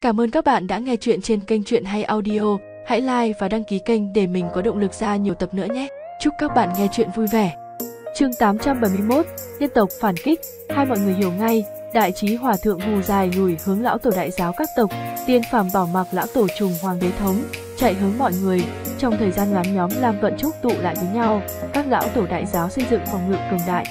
Cảm ơn các bạn đã nghe chuyện trên kênh Chuyện Hay Audio. Hãy like và đăng ký kênh để mình có động lực ra nhiều tập nữa nhé. Chúc các bạn nghe chuyện vui vẻ. Chương 871, Nhân tộc phản kích, hai mọi người hiểu ngay, đại trí hòa thượng hù dài lùi hướng lão tổ đại giáo các tộc, tiên phàm bảo mặc lão tổ trùng hoàng đế thống, chạy hướng mọi người. Trong thời gian ngắn nhóm làm Vận Trúc tụ lại với nhau, các lão tổ đại giáo xây dựng phòng ngự cường đại.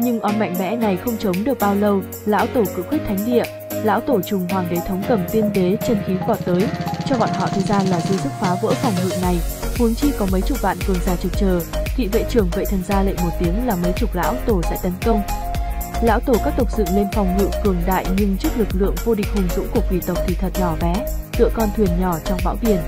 Nhưng oan mạnh mẽ này không chống được bao lâu, lão tổ cự quyết thánh địa, lão tổ trùng hoàng đế thống cầm tiên đế chân khí vọt tới, cho bọn họ thời gian là dư sức phá vỡ phòng ngự này, huống chi có mấy chục vạn cường giả trực chờ, thị vệ trưởng vệ thần ra lệnh một tiếng là mấy chục lão tổ sẽ tấn công. Lão tổ các tộc dựng lên phòng ngự cường đại nhưng trước lực lượng vô địch hùng dũng của quỷ tộc thì thật nhỏ bé, tựa con thuyền nhỏ trong bão biển.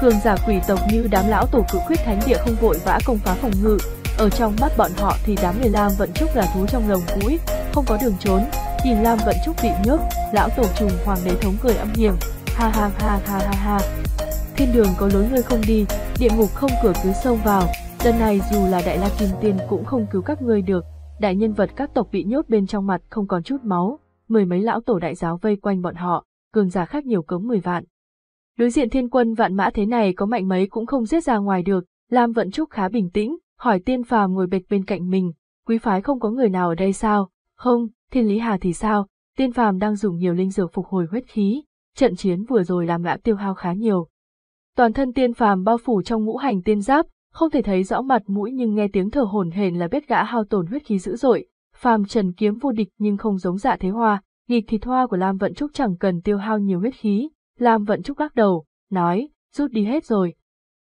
Cường giả quỷ tộc như đám lão tổ cự quyết thánh địa không vội vã công phá phòng ngự, ở trong mắt bọn họ thì đám người lam vẫn chúc là thú trong lồng cũi, không có đường trốn, Nhìn Lam vẫn chúc vị nước, lão tổ trùng hoàng đế thống cười âm hiểm. Ha ha ha ha ha ha. Thiên đường có lối người không đi, địa ngục không cửa cứ xông vào. Lần này dù là đại la kim tiên cũng không cứu các ngươi được. Đại nhân vật các tộc bị nhốt bên trong mặt không còn chút máu. Mười mấy lão tổ đại giáo vây quanh bọn họ, cường giả khác nhiều cống mười vạn. Đối diện thiên quân vạn mã thế này có mạnh mấy cũng không giết ra ngoài được, Lam Vận Chúc khá bình tĩnh, hỏi tiên phàm ngồi bệch bên cạnh mình, quý phái không có người nào ở đây sao? Không, Thiên Lý Hà thì sao, tiên phàm đang dùng nhiều linh dược phục hồi huyết khí, trận chiến vừa rồi làm gã tiêu hao khá nhiều. Toàn thân tiên phàm bao phủ trong ngũ hành tiên giáp, không thể thấy rõ mặt mũi nhưng nghe tiếng thở hổn hển là biết gã hao tổn huyết khí dữ dội, phàm trần kiếm vô địch nhưng không giống dạ thế hoa, nghịch thì thoa của Lam Vận Trúc chẳng cần tiêu hao nhiều huyết khí, Lam Vận Trúc lắc đầu, nói, rút đi hết rồi.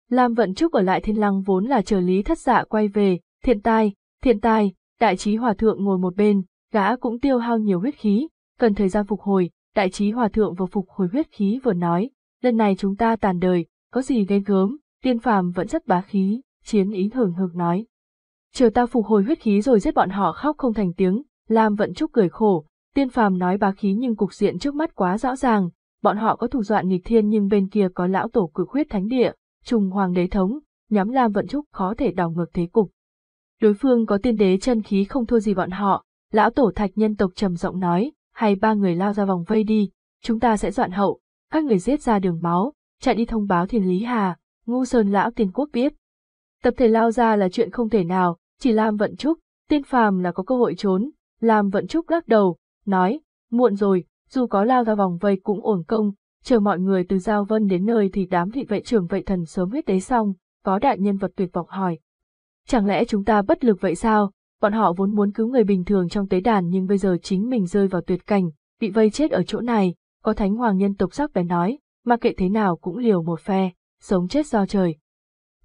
Lam Vận Trúc ở lại thiên lăng vốn là chờ lý thất dạ quay về, thiện tai, thiện tai, đại trí hòa thượng ngồi một bên, gã cũng tiêu hao nhiều huyết khí, cần thời gian phục hồi, đại trí hòa thượng vừa phục hồi huyết khí vừa nói, lần này chúng ta tàn đời, có gì ghê gớm, tiên phàm vẫn rất bá khí, chiến ý hưởng hực nói. Chờ ta phục hồi huyết khí rồi giết bọn họ khóc không thành tiếng, Lam vận chúc cười khổ, tiên phàm nói bá khí nhưng cục diện trước mắt quá rõ ràng, bọn họ có thủ đoạn nghịch thiên nhưng bên kia có lão tổ cử huyết thánh địa, trùng hoàng đế thống, nhóm Lam vận trúc khó thể đảo ngược thế cục. Đối phương có tiên đế chân khí không thua gì bọn họ, Lão tổ thạch nhân tộc trầm giọng nói, hay ba người lao ra vòng vây đi, chúng ta sẽ dọn hậu, các người giết ra đường máu, chạy đi thông báo thiền lý hà, ngu sơn lão tiên quốc biết. Tập thể lao ra là chuyện không thể nào, chỉ Lam Vận Trúc, tiên phàm là có cơ hội trốn, Lam Vận Trúc lắc đầu, nói, muộn rồi, dù có lao ra vòng vây cũng ổn công, chờ mọi người từ Giao Vân đến nơi thì đám thị vệ trưởng vệ thần sớm huyết tế xong, có đại nhân vật tuyệt vọng hỏi. Chẳng lẽ chúng ta bất lực vậy sao, bọn họ vốn muốn cứu người bình thường trong tế đàn nhưng bây giờ chính mình rơi vào tuyệt cảnh, bị vây chết ở chỗ này, có thánh hoàng nhân tộc sắc bén nói, mà kệ thế nào cũng liều một phe, sống chết do trời.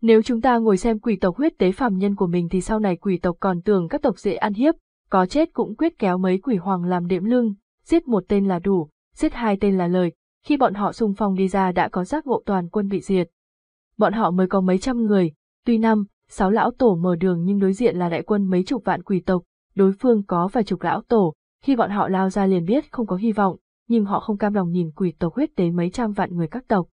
Nếu chúng ta ngồi xem quỷ tộc huyết tế phàm nhân của mình thì sau này quỷ tộc còn tưởng các tộc dễ ăn hiếp, có chết cũng quyết kéo mấy quỷ hoàng làm điểm lưng, giết một tên là đủ, giết hai tên là lời, khi bọn họ xung phong đi ra đã có giác ngộ toàn quân bị diệt. Bọn họ mới có mấy trăm người, tuy năm, sáu lão tổ mở đường nhưng đối diện là đại quân mấy chục vạn quỷ tộc, đối phương có vài chục lão tổ, khi bọn họ lao ra liền biết không có hy vọng, nhưng họ không cam lòng nhìn quỷ tộc huyết tế mấy trăm vạn người các tộc.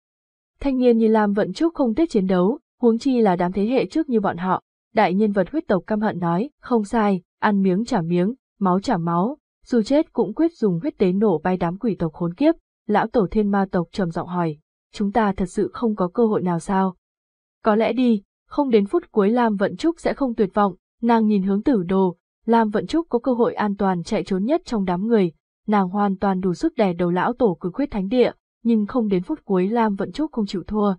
Thanh niên như Lam Vận Trúc không tiếc chiến đấu, huống chi là đám thế hệ trước như bọn họ, đại nhân vật huyết tộc căm hận nói, không sai, ăn miếng trả miếng, máu trả máu, dù chết cũng quyết dùng huyết tế nổ bay đám quỷ tộc khốn kiếp, lão tổ thiên ma tộc trầm giọng hỏi, chúng ta thật sự không có cơ hội nào sao? Có lẽ đi, không đến phút cuối Lam Vận Trúc sẽ không tuyệt vọng, nàng nhìn hướng tử đồ, Lam Vận Trúc có cơ hội an toàn chạy trốn nhất trong đám người, nàng hoàn toàn đủ sức đè đầu lão tổ cử quyết thánh địa, nhưng không đến phút cuối Lam Vận Trúc không chịu thua.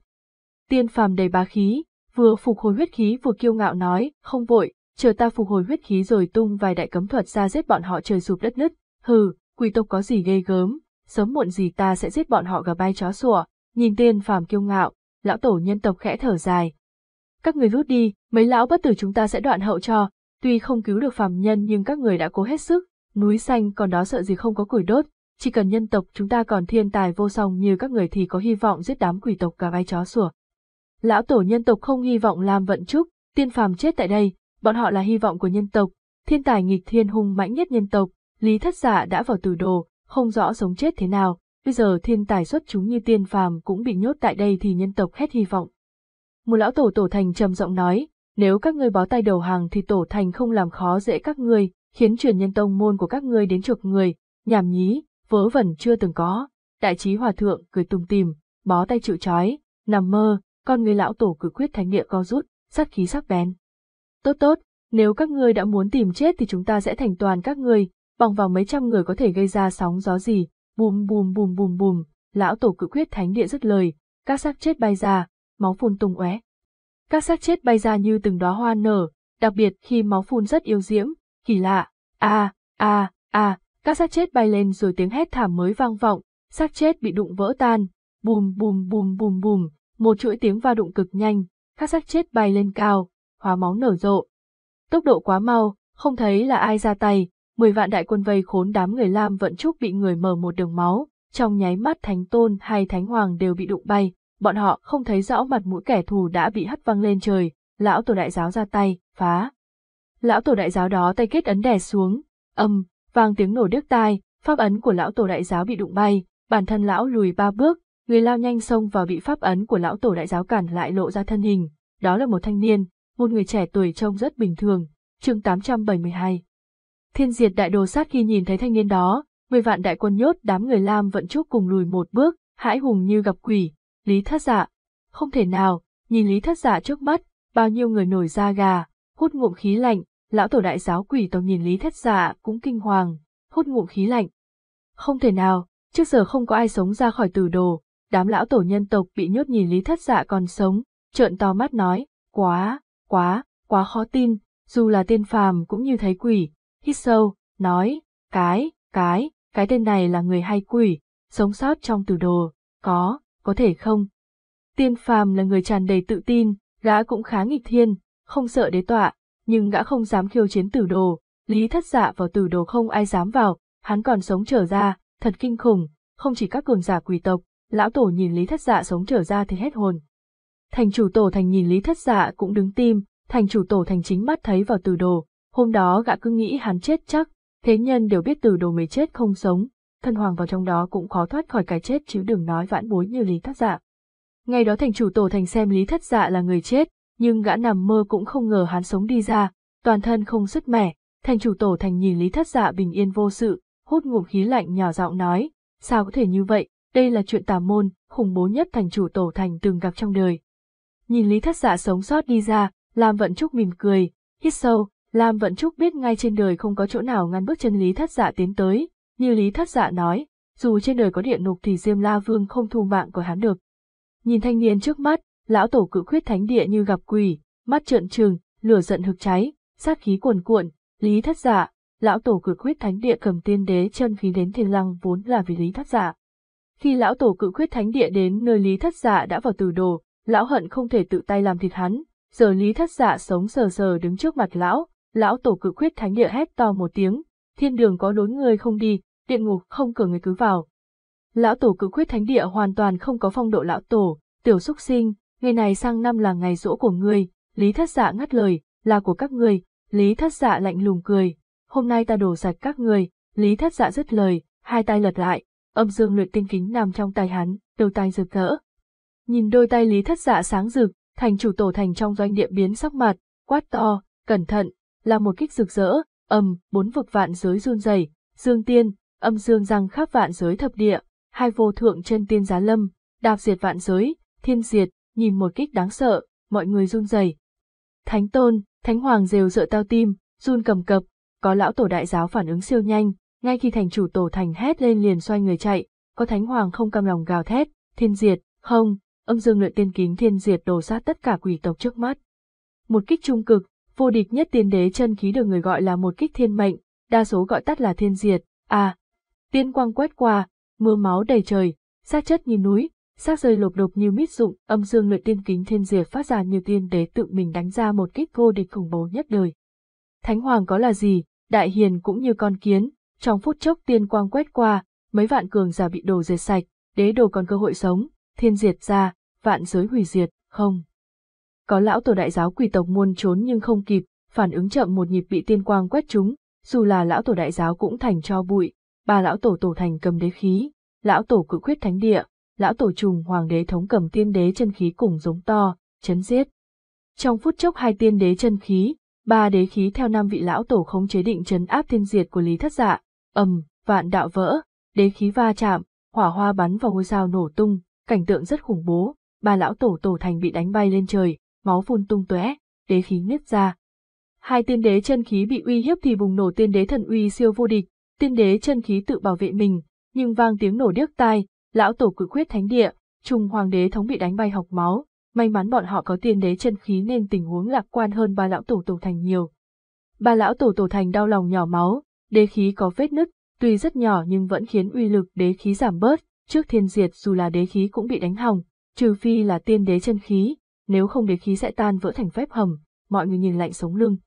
Tiên phàm đầy bá khí, vừa phục hồi huyết khí vừa kiêu ngạo nói, không vội, chờ ta phục hồi huyết khí rồi tung vài đại cấm thuật ra giết bọn họ trời sụp đất nứt, hừ, quỷ tộc có gì ghê gớm, sớm muộn gì ta sẽ giết bọn họ gà bay chó sủa, nhìn tiên phàm kiêu ngạo, lão tổ nhân tộc khẽ thở dài, các người rút đi, mấy lão bất tử chúng ta sẽ đoạn hậu cho, tuy không cứu được phàm nhân nhưng các người đã cố hết sức, núi xanh còn đó sợ gì không có củi đốt, chỉ cần nhân tộc chúng ta còn thiên tài vô song như các người thì có hy vọng giết đám quỷ tộc cả vai chó sủa. Lão tổ nhân tộc không hy vọng làm vận trúc, tiên phàm chết tại đây, bọn họ là hy vọng của nhân tộc, thiên tài nghịch thiên hung mãnh nhất nhân tộc, lý thất giả đã vào tử đồ, không rõ sống chết thế nào, bây giờ thiên tài xuất chúng như tiên phàm cũng bị nhốt tại đây thì nhân tộc hết hy vọng một lão tổ tổ thành trầm giọng nói, nếu các ngươi bó tay đầu hàng thì tổ thành không làm khó dễ các ngươi, khiến truyền nhân tông môn của các ngươi đến chuộc người, nhảm nhí, vớ vẩn chưa từng có. Đại trí hòa thượng cười tung tìm, bó tay chịu trói, nằm mơ, con người lão tổ cử quyết thánh địa co rút, sát khí sắc bén. Tốt tốt, nếu các ngươi đã muốn tìm chết thì chúng ta sẽ thành toàn các ngươi, bằng vào mấy trăm người có thể gây ra sóng gió gì, bùm bùm bùm bùm bùm, lão tổ cử quyết thánh địa rất lời, các xác chết bay ra, máu phun tung óe. Các xác chết bay ra như từng đóa hoa nở, đặc biệt khi máu phun rất yếu diễm, kỳ lạ, a, a, a, các xác chết bay lên rồi tiếng hét thảm mới vang vọng, xác chết bị đụng vỡ tan, bùm bùm bùm bùm bùm, một chuỗi tiếng va đụng cực nhanh, các xác chết bay lên cao, hóa máu nở rộ. Tốc độ quá mau, không thấy là ai ra tay, 10 vạn đại quân vây khốn đám người Lam vận trúc bị người mở một đường máu, trong nháy mắt thánh tôn hay thánh hoàng đều bị đụng bay bọn họ không thấy rõ mặt mũi kẻ thù đã bị hất văng lên trời, lão tổ đại giáo ra tay, phá. Lão tổ đại giáo đó tay kết ấn đè xuống, âm, vang tiếng nổ đứt tai, pháp ấn của lão tổ đại giáo bị đụng bay, bản thân lão lùi ba bước, người lao nhanh xông vào bị pháp ấn của lão tổ đại giáo cản lại lộ ra thân hình, đó là một thanh niên, một người trẻ tuổi trông rất bình thường, chương 872. Thiên diệt đại đồ sát khi nhìn thấy thanh niên đó, mười vạn đại quân nhốt đám người Lam vận trúc cùng lùi một bước, hãi hùng như gặp quỷ, Lý Thất Dạ. Không thể nào, nhìn Lý Thất Dạ trước mắt, bao nhiêu người nổi da gà, hút ngụm khí lạnh, lão tổ đại giáo quỷ tộc nhìn Lý Thất Dạ cũng kinh hoàng, hút ngụm khí lạnh. Không thể nào, trước giờ không có ai sống ra khỏi tử đồ, đám lão tổ nhân tộc bị nhốt nhìn Lý Thất Dạ còn sống, trợn to mắt nói, quá, quá, quá khó tin, dù là tiên phàm cũng như thấy quỷ, hít sâu, nói, cái, cái, cái tên này là người hay quỷ, sống sót trong tử đồ, có, có thể không? Tiên phàm là người tràn đầy tự tin, gã cũng khá nghịch thiên, không sợ đế tọa, nhưng gã không dám khiêu chiến tử đồ, lý thất dạ vào tử đồ không ai dám vào, hắn còn sống trở ra, thật kinh khủng, không chỉ các cường giả quỷ tộc, lão tổ nhìn lý thất dạ sống trở ra thì hết hồn. Thành chủ tổ thành nhìn lý thất dạ cũng đứng tim, thành chủ tổ thành chính mắt thấy vào tử đồ, hôm đó gã cứ nghĩ hắn chết chắc, thế nhân đều biết tử đồ mới chết không sống, thân hoàng vào trong đó cũng khó thoát khỏi cái chết chứ đừng nói vãn bối như Lý Thất Dạ. Ngày đó thành chủ tổ thành xem Lý Thất Dạ là người chết, nhưng gã nằm mơ cũng không ngờ hắn sống đi ra, toàn thân không sứt mẻ, thành chủ tổ thành nhìn Lý Thất Dạ bình yên vô sự, hút ngụm khí lạnh nhỏ giọng nói, sao có thể như vậy, đây là chuyện tà môn, khủng bố nhất thành chủ tổ thành từng gặp trong đời. Nhìn Lý Thất Dạ sống sót đi ra, Lam Vận Trúc mỉm cười, hít sâu, Lam Vận Trúc biết ngay trên đời không có chỗ nào ngăn bước chân Lý Thất Dạ tiến tới, như Lý Thất Dạ nói, dù trên đời có địa ngục thì Diêm La Vương không thu mạng của hắn được. Nhìn thanh niên trước mắt, lão tổ cự khuyết thánh địa như gặp quỷ, mắt trợn trừng, lửa giận hực cháy, sát khí cuồn cuộn, Lý Thất Dạ, lão tổ cự khuyết thánh địa cầm tiên đế chân khí đến thiên lăng vốn là vì Lý Thất Dạ. Khi lão tổ cự khuyết thánh địa đến nơi Lý Thất Dạ đã vào từ đồ, lão hận không thể tự tay làm thịt hắn, giờ Lý Thất Dạ sống sờ sờ đứng trước mặt lão, lão tổ cự khuyết thánh địa hét to một tiếng, thiên đường có đối người không đi, địa ngục không cửa người cứ vào. Lão tổ cự quyết thánh địa hoàn toàn không có phong độ lão tổ, tiểu xúc sinh, ngày này sang năm là ngày rỗ của ngươi, Lý Thất Dạ ngắt lời, là của các ngươi, Lý Thất Dạ lạnh lùng cười, hôm nay ta đổ sạch các ngươi, Lý Thất Dạ dứt lời, hai tay lật lại, âm dương luyện tinh kính nằm trong tay hắn, đôi tay rực rỡ. Nhìn đôi tay Lý Thất Dạ sáng rực, thành chủ tổ thành trong doanh địa biến sắc mặt, quát to, cẩn thận, là một kích rực rỡ, ầm, bốn vực vạn giới run rẩy, Dương Tiên, âm dương răng khắp vạn giới thập địa, hai vô thượng chân tiên giá lâm, đạp diệt vạn giới, thiên diệt, nhìn một kích đáng sợ, mọi người run rẩy. Thánh tôn, thánh hoàng rều rợ tao tim, run cầm cập, có lão tổ đại giáo phản ứng siêu nhanh, ngay khi thành chủ tổ thành hét lên liền xoay người chạy, có thánh hoàng không cam lòng gào thét, thiên diệt, không, âm dương luyện tiên kính thiên diệt đồ sát tất cả quỷ tộc trước mắt. Một kích trung cực, vô địch nhất tiên đế chân khí được người gọi là một kích thiên mệnh, đa số gọi tắt là thiên diệt, à, tiên quang quét qua, mưa máu đầy trời, xác chất như núi, xác rơi lộp đột như mít dụng, âm dương lợi tiên kính thiên diệt phát ra như tiên đế tự mình đánh ra một kích vô địch khủng bố nhất đời. Thánh hoàng có là gì, đại hiền cũng như con kiến, trong phút chốc tiên quang quét qua, mấy vạn cường giả bị đồ diệt sạch, đế đồ còn cơ hội sống, thiên diệt ra, vạn giới hủy diệt, không. Có lão tổ đại giáo quỷ tộc muôn trốn nhưng không kịp, phản ứng chậm một nhịp bị tiên quang quét chúng, dù là lão tổ đại giáo cũng thành cho bụi, ba lão tổ tổ thành cầm đế khí, lão tổ cự quyết thánh địa, lão tổ trùng hoàng đế thống cầm tiên đế chân khí cùng giống to, chấn giết. Trong phút chốc hai tiên đế chân khí, ba đế khí theo năm vị lão tổ khống chế định chấn áp thiên diệt của Lý Thất Dạ, ầm, vạn đạo vỡ, đế khí va chạm, hỏa hoa bắn vào ngôi sao nổ tung, cảnh tượng rất khủng bố, ba lão tổ tổ thành bị đánh bay lên trời, máu phun tung tóe, đế khí nứt ra. Hai tiên đế chân khí bị uy hiếp thì bùng nổ tiên đế thần uy siêu vô địch, tiên đế chân khí tự bảo vệ mình, nhưng vang tiếng nổ điếc tai, lão tổ cự quyết thánh địa, trùng hoàng đế thống bị đánh bay học máu, may mắn bọn họ có tiên đế chân khí nên tình huống lạc quan hơn ba lão tổ tổ thành nhiều. Ba lão tổ tổ thành đau lòng nhỏ máu, đế khí có vết nứt, tuy rất nhỏ nhưng vẫn khiến uy lực đế khí giảm bớt, trước thiên diệt dù là đế khí cũng bị đánh hỏng, trừ phi là tiên đế chân khí, nếu không đế khí sẽ tan vỡ thành phép hầm, mọi người nhìn lạnh sống lưng.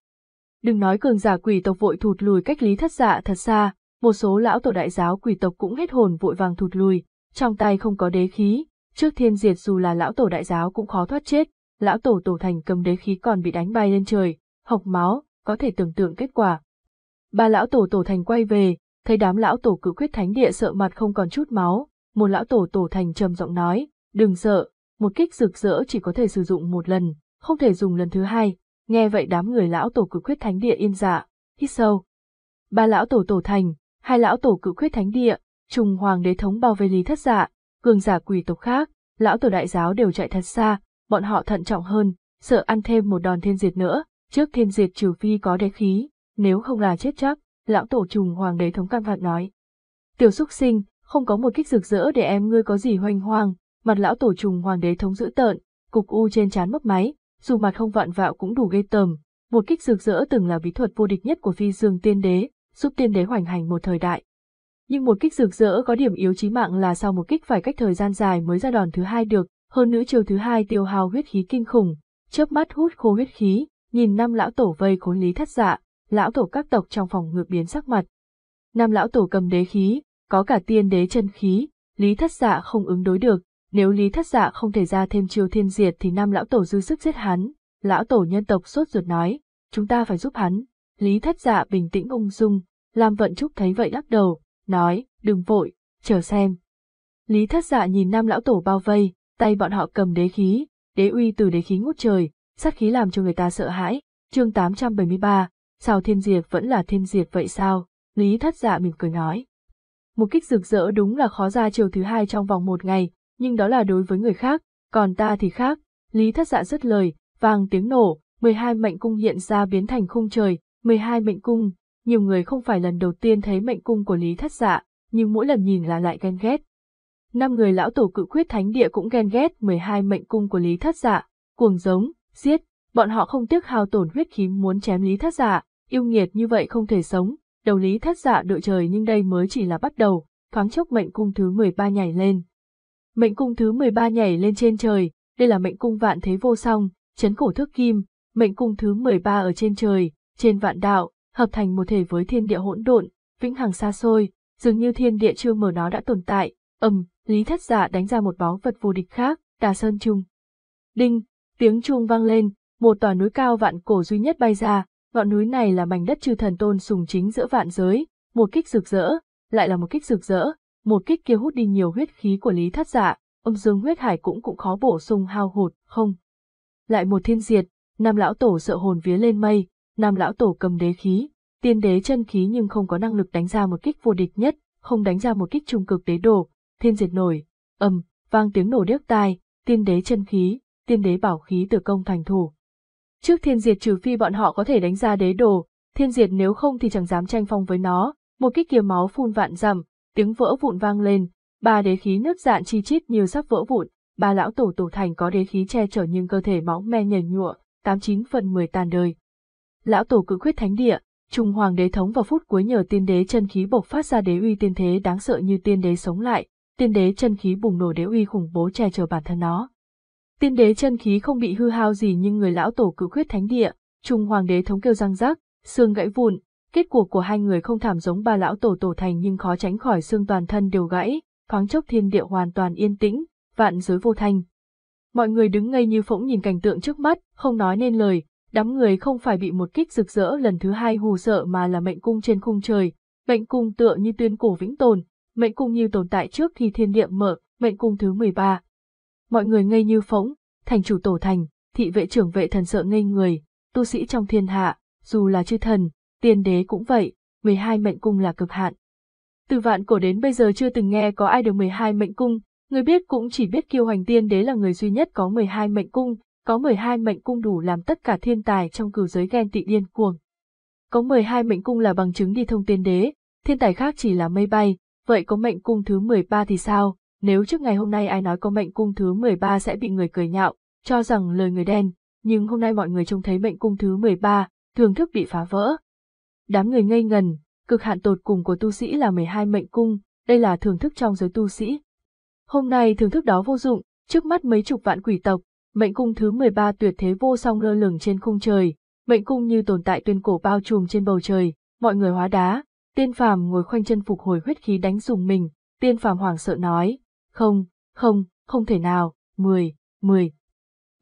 Đừng nói cường giả quỷ tộc vội thụt lùi cách lý thất dạ thật xa, một số lão tổ đại giáo quỷ tộc cũng hết hồn vội vàng thụt lùi, trong tay không có đế khí, trước thiên diệt dù là lão tổ đại giáo cũng khó thoát chết, lão tổ tổ thành cầm đế khí còn bị đánh bay lên trời, hộc máu, có thể tưởng tượng kết quả. Ba lão tổ tổ thành quay về, thấy đám lão tổ cử quyết thánh địa sợ mặt không còn chút máu, một lão tổ tổ thành trầm giọng nói, đừng sợ, một kích rực rỡ chỉ có thể sử dụng một lần, không thể dùng lần thứ hai, nghe vậy đám người lão tổ cử quyết thánh địa yên dạ, hít sâu. Ba lão tổ tổ thành, hai lão tổ cự khuyết thánh địa, trùng hoàng đế thống bao vây lý thất dạ, cường giả quỷ tộc khác, lão tổ đại giáo đều chạy thật xa, bọn họ thận trọng hơn, sợ ăn thêm một đòn thiên diệt nữa, trước thiên diệt trừ phi có đế khí, nếu không là chết chắc, lão tổ trùng hoàng đế thống cam phạt nói. Tiểu xúc sinh, không có một kích rực rỡ để em ngươi có gì hoành hoang, mặt lão tổ trùng hoàng đế thống dữ tợn, cục u trên trán mấp máy, dù mặt không vạn vạo cũng đủ ghê tởm, một kích rực rỡ từng là bí thuật vô địch nhất của phi dương tiên đế, giúp tiên đế hoành hành một thời đại. Nhưng một kích rực rỡ có điểm yếu chí mạng là sau một kích phải cách thời gian dài mới ra đòn thứ hai được, hơn nữa chiều thứ hai tiêu hao huyết khí kinh khủng, chớp mắt hút khô huyết khí, nhìn năm lão tổ vây khốn lý thất dạ, lão tổ các tộc trong phòng ngược biến sắc mặt. Năm lão tổ cầm đế khí, có cả tiên đế chân khí, lý thất dạ không ứng đối được, nếu lý thất dạ không thể ra thêm chiêu thiên diệt thì năm lão tổ dư sức giết hắn, lão tổ nhân tộc sốt ruột nói, chúng ta phải giúp hắn, Lý thất dạ bình tĩnh ung dung, Lam Vận Trúc thấy vậy lắc đầu, nói, đừng vội, chờ xem. Lý thất dạ nhìn nam lão tổ bao vây, tay bọn họ cầm đế khí, đế uy từ đế khí ngút trời, sát khí làm cho người ta sợ hãi, chương 873, sao thiên diệt vẫn là thiên diệt vậy sao, Lý thất dạ mỉm cười nói. Một kích rực rỡ đúng là khó ra chiều thứ hai trong vòng một ngày, nhưng đó là đối với người khác, còn ta thì khác, Lý thất dạ rất lời, vang tiếng nổ, 12 mệnh cung hiện ra biến thành khung trời, 12 mệnh cung, nhiều người không phải lần đầu tiên thấy mệnh cung của Lý Thất Dạ, nhưng mỗi lần nhìn là lại ghen ghét. Năm người lão tổ cự quyết thánh địa cũng ghen ghét 12 mệnh cung của Lý Thất Dạ, cuồng giống, giết, bọn họ không tiếc hao tổn huyết khí muốn chém Lý Thất Dạ, yêu nghiệt như vậy không thể sống, đầu Lý Thất Dạ đội trời nhưng đây mới chỉ là bắt đầu, thoáng chốc mệnh cung thứ 13 nhảy lên. Mệnh cung thứ 13 nhảy lên trên trời, đây là mệnh cung vạn thế vô song, chấn cổ thước kim, mệnh cung thứ 13 ở trên trời, trên vạn đạo, hợp thành một thể với thiên địa hỗn độn, vĩnh hằng xa xôi, dường như thiên địa chưa mở nó đã tồn tại, ầm, Lý Thất Dạ đánh ra một báu vật vô địch khác, Đà Sơn Trung. Đinh, tiếng chuông vang lên, một tòa núi cao vạn cổ duy nhất bay ra, ngọn núi này là mảnh đất chư thần tôn sùng chính giữa vạn giới, một kích rực rỡ, lại là một kích rực rỡ, một kích kia hút đi nhiều huyết khí của Lý Thất Dạ, âm dương huyết hải cũng cũng khó bổ sung hao hụt, không. Lại một thiên diệt, nam lão tổ sợ hồn vía lên mây, Nam lão tổ cầm đế khí, tiên đế chân khí nhưng không có năng lực đánh ra một kích vô địch nhất, không đánh ra một kích trung cực đế đồ thiên diệt nổi, ầm, vang tiếng nổ điếc tai, tiên đế chân khí, tiên đế bảo khí từ công thành thủ. Trước thiên diệt trừ phi bọn họ có thể đánh ra đế đồ, thiên diệt nếu không thì chẳng dám tranh phong với nó, một kích kia máu phun vạn dặm, tiếng vỡ vụn vang lên, ba đế khí nước dạn chi chít nhiều sắp vỡ vụn, ba lão tổ tổ thành có đế khí che chở nhưng cơ thể máu me nhảy nhụa, tám chín phần mười tàn đời lão tổ cự quyết thánh địa, Trung Hoàng đế thống vào phút cuối nhờ tiên đế chân khí bộc phát ra đế uy tiên thế đáng sợ như tiên đế sống lại, tiên đế chân khí bùng nổ đế uy khủng bố che chở bản thân nó. Tiên đế chân khí không bị hư hao gì nhưng người lão tổ cự quyết thánh địa, Trung Hoàng đế thống kêu răng rắc, xương gãy vụn, kết cuộc của hai người không thảm giống ba lão tổ tổ thành nhưng khó tránh khỏi xương toàn thân đều gãy, thoáng chốc thiên địa hoàn toàn yên tĩnh, vạn giới vô thanh. Mọi người đứng ngây như phỗng nhìn cảnh tượng trước mắt, không nói nên lời, đám người không phải bị một kích rực rỡ lần thứ hai hù sợ mà là mệnh cung trên khung trời, mệnh cung tựa như tuyên cổ vĩnh tồn, mệnh cung như tồn tại trước khi thiên địa mở, mệnh cung thứ 13. Mọi người ngây như phóng, thành chủ tổ thành, thị vệ trưởng vệ thần sợ ngây người, tu sĩ trong thiên hạ, dù là chư thần, tiên đế cũng vậy, 12 mệnh cung là cực hạn. Từ vạn cổ đến bây giờ chưa từng nghe có ai được 12 mệnh cung, người biết cũng chỉ biết kiêu hoành tiên đế là người duy nhất có 12 mệnh cung, có 12 mệnh cung đủ làm tất cả thiên tài trong cửu giới ghen tị điên cuồng. Có 12 mệnh cung là bằng chứng đi thông tiên đế, thiên tài khác chỉ là mây bay, vậy có mệnh cung thứ 13 thì sao? Nếu trước ngày hôm nay ai nói có mệnh cung thứ 13 sẽ bị người cười nhạo, cho rằng lời người đen, nhưng hôm nay mọi người trông thấy mệnh cung thứ 13, thường thức bị phá vỡ. Đám người ngây ngần, cực hạn tột cùng của tu sĩ là 12 mệnh cung, đây là thưởng thức trong giới tu sĩ. Hôm nay thưởng thức đó vô dụng, trước mắt mấy chục vạn quỷ tộc, mệnh cung thứ 13 tuyệt thế vô song lơ lửng trên khung trời, mệnh cung như tồn tại tuyên cổ bao trùm trên bầu trời, mọi người hóa đá, tiên phàm ngồi khoanh chân phục hồi huyết khí đánh dùng mình, tiên phàm hoảng sợ nói, không, không, không thể nào, 10, 10.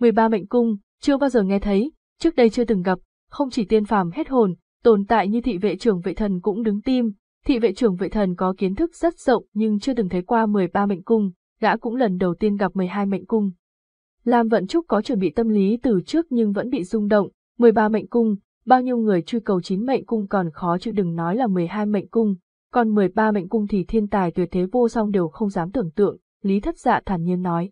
13 mệnh cung, chưa bao giờ nghe thấy, trước đây chưa từng gặp, không chỉ tiên phàm hết hồn, tồn tại như thị vệ trưởng vệ thần cũng đứng tim, thị vệ trưởng vệ thần có kiến thức rất rộng nhưng chưa từng thấy qua 13 mệnh cung, gã cũng lần đầu tiên gặp 12 mệnh cung. Lam Vận Trúc có chuẩn bị tâm lý từ trước nhưng vẫn bị rung động, 13 mệnh cung, bao nhiêu người truy cầu 9 mệnh cung còn khó chứ đừng nói là 12 mệnh cung, còn 13 mệnh cung thì thiên tài tuyệt thế vô song đều không dám tưởng tượng, Lý Thất Dạ thản nhiên nói.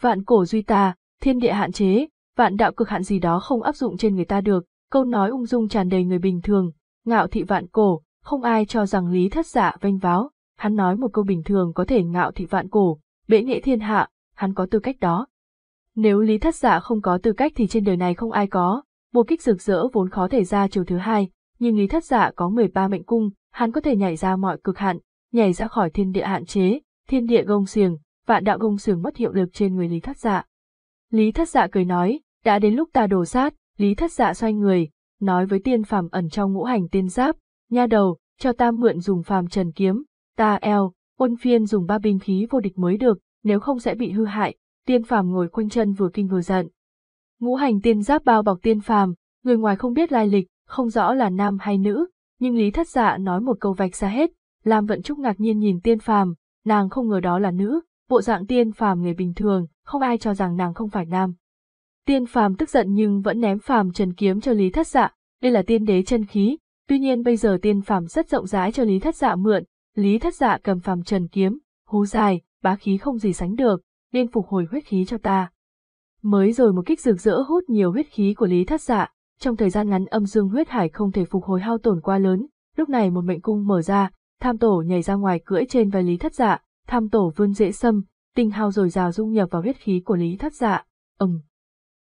Vạn cổ duy ta thiên địa hạn chế, vạn đạo cực hạn gì đó không áp dụng trên người ta được, câu nói ung dung tràn đầy người bình thường, ngạo thị vạn cổ, không ai cho rằng Lý Thất Dạ vênh váo, hắn nói một câu bình thường có thể ngạo thị vạn cổ, bệ nghệ thiên hạ, hắn có tư cách đó. Nếu Lý Thất Dạ không có tư cách thì trên đời này không ai có, một kích rực rỡ vốn khó thể ra chiều thứ hai, nhưng Lý Thất Dạ có 13 mệnh cung, hắn có thể nhảy ra mọi cực hạn, nhảy ra khỏi thiên địa hạn chế, thiên địa gông xiềng, vạn đạo gông xiềng mất hiệu lực trên người Lý Thất Dạ. Lý Thất Dạ cười nói, đã đến lúc ta đổ sát, Lý Thất Dạ xoay người, nói với tiên phàm ẩn trong ngũ hành tiên giáp, nha đầu, cho ta mượn dùng phàm trần kiếm, ta eo, quân phiên dùng ba binh khí vô địch mới được, nếu không sẽ bị hư hại, tiên phàm ngồi quanh chân vừa kinh vừa giận. Ngũ hành tiên giáp bao bọc tiên phàm, người ngoài không biết lai lịch, không rõ là nam hay nữ, nhưng Lý Thất Dạ nói một câu vạch ra hết, Lam Vận Trúc ngạc nhiên nhìn tiên phàm, nàng không ngờ đó là nữ, bộ dạng tiên phàm người bình thường, không ai cho rằng nàng không phải nam. Tiên phàm tức giận nhưng vẫn ném phàm trần kiếm cho Lý Thất Dạ, đây là tiên đế chân khí, tuy nhiên bây giờ tiên phàm rất rộng rãi cho Lý Thất Dạ mượn, Lý Thất Dạ cầm phàm trần kiếm, hú dài, bá khí không gì sánh được, nên phục hồi huyết khí cho ta. Mới rồi một kích rực rỡ hút nhiều huyết khí của Lý Thất Dạ, trong thời gian ngắn âm dương huyết hải không thể phục hồi hao tổn quá lớn, lúc này một mệnh cung mở ra, tham tổ nhảy ra ngoài cưỡi trên vai Lý Thất Dạ, tham tổ vươn dễ xâm, tinh hao dồi dào dung nhập vào huyết khí của Lý Thất Dạ. Ầm.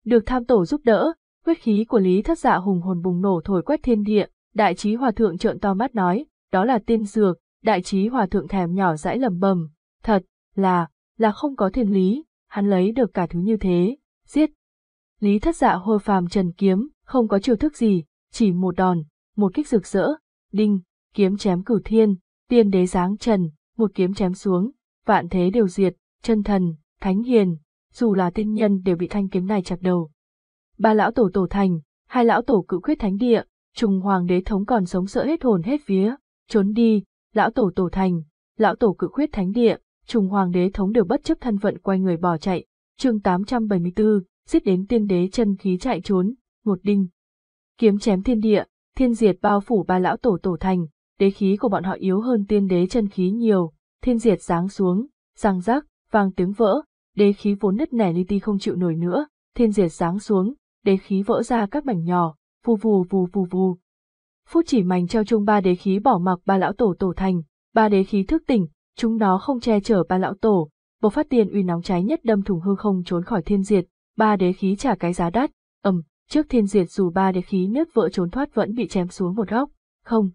Được tham tổ giúp đỡ, huyết khí của Lý Thất Dạ hùng hồn bùng nổ thổi quét thiên địa, đại trí hòa thượng trợn to mắt nói, đó là tiên dược, đại trí hòa thượng thèm nhỏ dãi lầm bầm, thật là là không có thiên lý, hắn lấy được cả thứ như thế, giết. Lý thất dạ hôi phàm trần kiếm, không có chiêu thức gì, chỉ một đòn, một kích rực rỡ, đinh, kiếm chém cửu thiên, tiên đế giáng trần, một kiếm chém xuống, vạn thế đều diệt, chân thần, thánh hiền, dù là tiên nhân đều bị thanh kiếm này chặt đầu. Ba lão tổ tổ thành, hai lão tổ cự khuyết thánh địa, trùng hoàng đế thống còn sống sợ hết hồn hết vía, trốn đi, lão tổ tổ thành, lão tổ cự khuyết thánh địa, trùng hoàng đế thống đều bất chấp thân phận quay người bỏ chạy, chương 874, giết đến tiên đế chân khí chạy trốn, một đinh. Kiếm chém thiên địa, thiên diệt bao phủ ba lão tổ tổ thành, đế khí của bọn họ yếu hơn tiên đế chân khí nhiều, thiên diệt giáng xuống, răng rắc, vang tiếng vỡ, đế khí vốn nứt nẻ li ti không chịu nổi nữa, thiên diệt giáng xuống, đế khí vỡ ra các mảnh nhỏ, vù vù vù vù vù. Phút chỉ mảnh treo chung ba đế khí bỏ mặc ba lão tổ tổ thành, ba đế khí thức tỉnh, chúng nó không che chở ba lão tổ, bộc phát tiền uy nóng cháy nhất đâm thủng hư không trốn khỏi thiên diệt, ba đế khí trả cái giá đắt, ầm, trước thiên diệt dù ba đế khí nước vợ trốn thoát vẫn bị chém xuống một góc, không.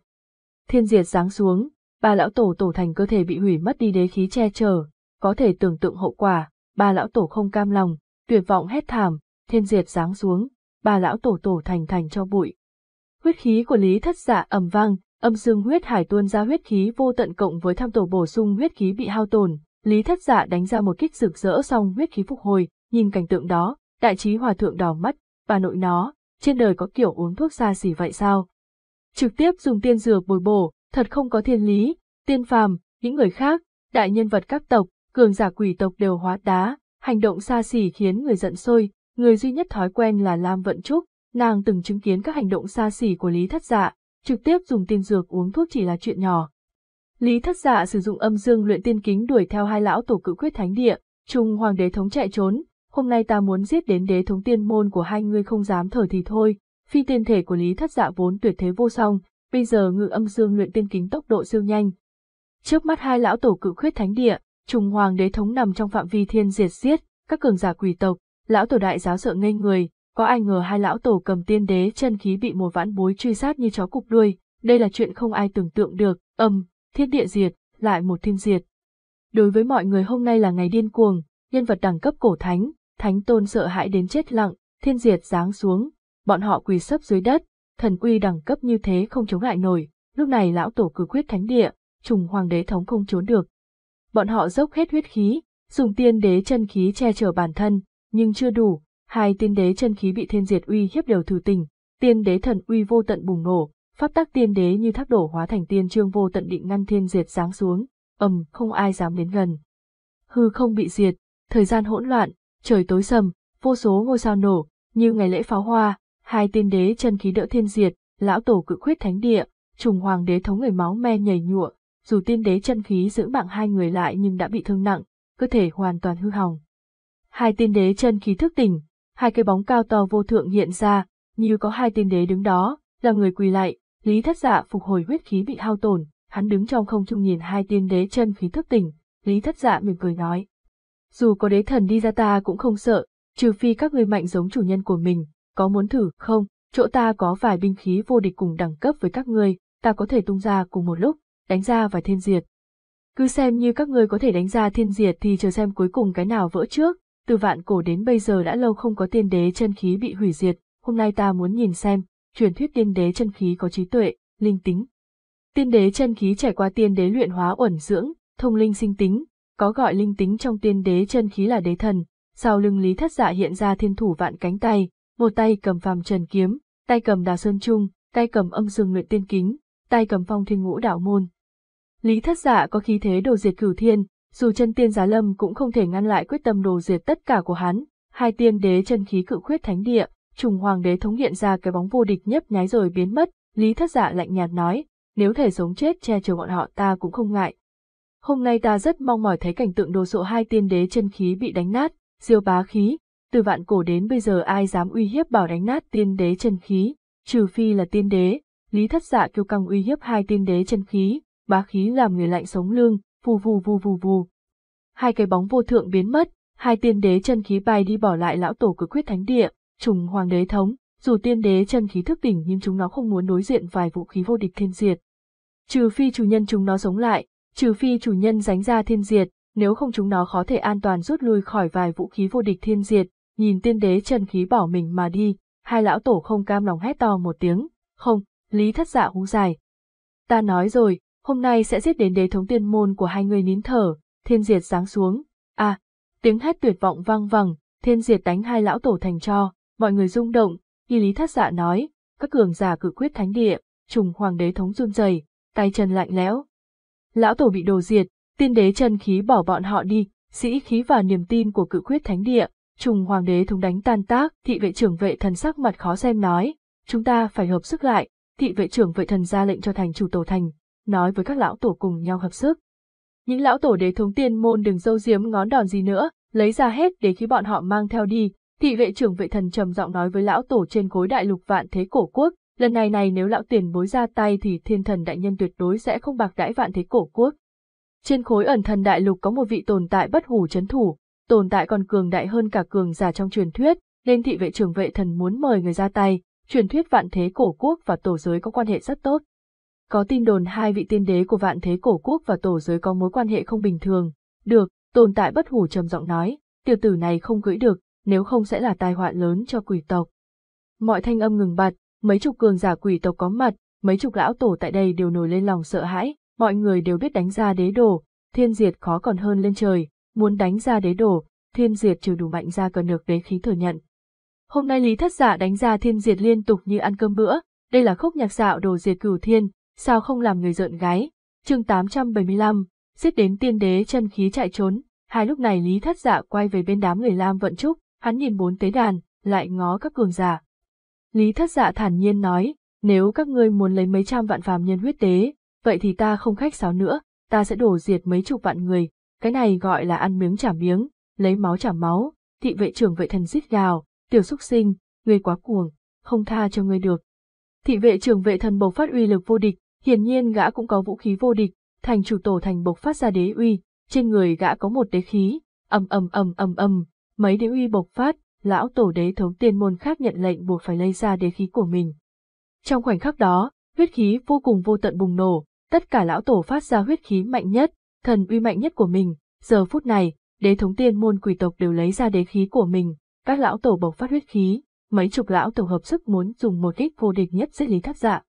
Thiên diệt giáng xuống, ba lão tổ tổ thành cơ thể bị hủy mất đi đế khí che chở, có thể tưởng tượng hậu quả, ba lão tổ không cam lòng, tuyệt vọng hét thảm, thiên diệt giáng xuống, ba lão tổ tổ thành thành cho bụi. Huyết khí của Lý Thất Dạ ầm vang, âm dương huyết hải tuôn ra huyết khí vô tận cộng với tham tổ bổ sung huyết khí bị hao tổn, Lý Thất Dạ đánh ra một kích rực rỡ xong huyết khí phục hồi, nhìn cảnh tượng đó, đại trí hòa thượng đỏ mắt, bà nội nó, trên đời có kiểu uống thuốc xa xỉ vậy sao? Trực tiếp dùng tiên dược bồi bổ, thật không có thiên lý, tiên phàm, những người khác, đại nhân vật các tộc, cường giả quỷ tộc đều hóa đá, hành động xa xỉ khiến người giận sôi, người duy nhất thói quen là Lam Vận Trúc, nàng từng chứng kiến các hành động xa xỉ của Lý Thất Dạ, trực tiếp dùng tiên dược uống thuốc chỉ là chuyện nhỏ. Lý thất dạ sử dụng âm dương luyện tiên kính đuổi theo hai lão tổ cự quyết thánh địa, trung hoàng đế thống chạy trốn, hôm nay ta muốn giết đến đế thống tiên môn của hai người không dám thở thì thôi, phi tiên thể của Lý thất dạ vốn tuyệt thế vô song, bây giờ ngự âm dương luyện tiên kính tốc độ siêu nhanh. Trước mắt hai lão tổ cự quyết thánh địa, trùng hoàng đế thống nằm trong phạm vi thiên diệt giết, các cường giả quỷ tộc, lão tổ đại giáo sợ ngây người, có ai ngờ hai lão tổ cầm tiên đế chân khí bị một vãn bối truy sát như chó cục đuôi, đây là chuyện không ai tưởng tượng được, âm, um, thiết địa diệt, lại một thiên diệt. Đối với mọi người hôm nay là ngày điên cuồng, nhân vật đẳng cấp cổ thánh, thánh tôn sợ hãi đến chết lặng, thiên diệt giáng xuống, bọn họ quỳ sấp dưới đất, thần uy đẳng cấp như thế không chống lại nổi, lúc này lão tổ cử quyết thánh địa, trùng hoàng đế thống không trốn được. Bọn họ dốc hết huyết khí, dùng tiên đế chân khí che chở bản thân, nhưng chưa đủ, hai tiên đế chân khí bị thiên diệt uy hiếp đều thử tình, tiên đế thần uy vô tận bùng nổ, pháp tắc tiên đế như thác đổ hóa thành tiên trương vô tận định ngăn thiên diệt giáng xuống, ầm, không ai dám đến gần. Hư không bị diệt, thời gian hỗn loạn, trời tối sầm, vô số ngôi sao nổ, như ngày lễ pháo hoa, hai tiên đế chân khí đỡ thiên diệt, lão tổ cự khuyết thánh địa, trùng hoàng đế thống người máu me nhảy nhụa, dù tiên đế chân khí giữ mạng hai người lại nhưng đã bị thương nặng, cơ thể hoàn toàn hư hỏng. Hai tiên đế chân khí thức tỉnh, hai cây bóng cao to vô thượng hiện ra, như có hai tiên đế đứng đó, là người quỳ lại, Lý Thất Dạ phục hồi huyết khí bị hao tổn, hắn đứng trong không trung nhìn hai tiên đế chân khí thức tỉnh, Lý Thất Dạ mỉm cười nói: "Dù có đế thần đi ra ta cũng không sợ, trừ phi các ngươi mạnh giống chủ nhân của mình, có muốn thử không? Chỗ ta có vài binh khí vô địch cùng đẳng cấp với các ngươi, ta có thể tung ra cùng một lúc, đánh ra vài thiên diệt." Cứ xem như các ngươi có thể đánh ra thiên diệt thì chờ xem cuối cùng cái nào vỡ trước, từ vạn cổ đến bây giờ đã lâu không có tiên đế chân khí bị hủy diệt, hôm nay ta muốn nhìn xem, truyền thuyết tiên đế chân khí có trí tuệ, linh tính. Tiên đế chân khí trải qua tiên đế luyện hóa uẩn dưỡng, thông linh sinh tính, có gọi linh tính trong tiên đế chân khí là đế thần, sau lưng lý thất dạ hiện ra thiên thủ vạn cánh tay, một tay cầm phàm trần kiếm, tay cầm đà sơn trung, tay cầm âm dương luyện tiên kính, tay cầm phong thiên ngũ đạo môn. Lý thất dạ có khí thế đồ diệt cửu thiên, dù chân tiên giá lâm cũng không thể ngăn lại quyết tâm đồ diệt tất cả của hắn, hai tiên đế chân khí cự khuyết thánh địa, trùng hoàng đế thống hiện ra cái bóng vô địch nhấp nháy rồi biến mất, Lý Thất Dạ lạnh nhạt nói, nếu thể sống chết che chở bọn họ ta cũng không ngại. Hôm nay ta rất mong mỏi thấy cảnh tượng đồ sộ hai tiên đế chân khí bị đánh nát, diêu bá khí, từ vạn cổ đến bây giờ ai dám uy hiếp bảo đánh nát tiên đế chân khí, trừ phi là tiên đế, Lý Thất Dạ kêu căng uy hiếp hai tiên đế chân khí, bá khí làm người lạnh sống lương, vù vù vù vù vù. Hai cái bóng vô thượng biến mất, hai tiên đế chân khí bay đi bỏ lại lão tổ cực quyết thánh địa, trùng hoàng đế thống, dù tiên đế chân khí thức tỉnh nhưng chúng nó không muốn đối diện vài vũ khí vô địch thiên diệt. Trừ phi chủ nhân chúng nó sống lại, trừ phi chủ nhân ránh ra thiên diệt, nếu không chúng nó khó thể an toàn rút lui khỏi vài vũ khí vô địch thiên diệt, nhìn tiên đế chân khí bỏ mình mà đi, hai lão tổ không cam lòng hét to một tiếng, không, lý thất dạ hú dài. Ta nói rồi, hôm nay sẽ giết đến đế thống tiên môn của hai người nín thở, thiên diệt sáng xuống. a à, tiếng hét tuyệt vọng vang vẳng, thiên diệt đánh hai lão tổ thành cho, mọi người rung động, Y lý thất dạ nói, các cường giả cử quyết thánh địa, trùng hoàng đế thống run rẩy, tay chân lạnh lẽo. Lão tổ bị đồ diệt, tiên đế chân khí bỏ bọn họ đi, sĩ khí và niềm tin của cự quyết thánh địa, trùng hoàng đế thống đánh tan tác, thị vệ trưởng vệ thần sắc mặt khó xem nói, chúng ta phải hợp sức lại, thị vệ trưởng vệ thần ra lệnh cho thành chủ tổ thành, nói với các lão tổ cùng nhau hợp sức. Những lão tổ đế thống tiên môn đừng dâu diếm ngón đòn gì nữa, lấy ra hết để khi bọn họ mang theo đi, thị vệ trưởng vệ thần trầm giọng nói với lão tổ trên cối đại lục vạn thế cổ quốc, lần này này nếu lão tiền bối ra tay thì thiên thần đại nhân tuyệt đối sẽ không bạc đãi vạn thế cổ quốc. Trên khối ẩn thần đại lục có một vị tồn tại bất hủ chấn thủ, tồn tại còn cường đại hơn cả cường giả trong truyền thuyết, nên thị vệ trưởng vệ thần muốn mời người ra tay, truyền thuyết vạn thế cổ quốc và tổ giới có quan hệ rất tốt. Có tin đồn hai vị tiên đế của vạn thế cổ quốc và tổ giới có mối quan hệ không bình thường. Được, tồn tại bất hủ trầm giọng nói, tiểu tử này không cưỡi được, nếu không sẽ là tai họa lớn cho quỷ tộc. Mọi thanh âm ngừng bật mấy chục cường giả quỷ tộc có mặt, mấy chục lão tổ tại đây đều nổi lên lòng sợ hãi, mọi người đều biết đánh ra đế đổ thiên diệt khó còn hơn lên trời, muốn đánh ra đế đổ thiên diệt trừ đủ mạnh ra cần được đế khí thừa nhận. Hôm nay Lý Thất Giả dạ đánh ra thiên diệt liên tục như ăn cơm bữa, đây là khúc nhạc dạo đồ diệt cửu thiên, sao không làm người giận gái. chương 875, giết đến tiên đế chân khí chạy trốn, hai lúc này Lý Thất Dạ quay về bên đám người Lam Vận Trúc, hắn nhìn bốn tế đàn, lại ngó các cường giả. Lý Thất Dạ thản nhiên nói, nếu các ngươi muốn lấy mấy trăm vạn phàm nhân huyết tế, vậy thì ta không khách sáo nữa, ta sẽ đổ diệt mấy chục vạn người, cái này gọi là ăn miếng trả miếng, lấy máu trả máu, thị vệ trưởng vệ thần giết gào, tiểu xúc sinh, ngươi quá cuồng, không tha cho ngươi được. Thị vệ trưởng vệ thần bộc phát uy lực vô địch, Hiển nhiên gã cũng có vũ khí vô địch, thành chủ tổ thành bộc phát ra đế uy, trên người gã có một đế khí, ầm ầm ầm ầm ầm, mấy đế uy bộc phát, lão tổ đế thống tiên môn khác nhận lệnh buộc phải lấy ra đế khí của mình. Trong khoảnh khắc đó, huyết khí vô cùng vô tận bùng nổ, tất cả lão tổ phát ra huyết khí mạnh nhất, thần uy mạnh nhất của mình, giờ phút này, đế thống tiên môn quỷ tộc đều lấy ra đế khí của mình, các lão tổ bộc phát huyết khí, mấy chục lão tổ hợp sức muốn dùng một kích vô địch nhất giết lý thất dạng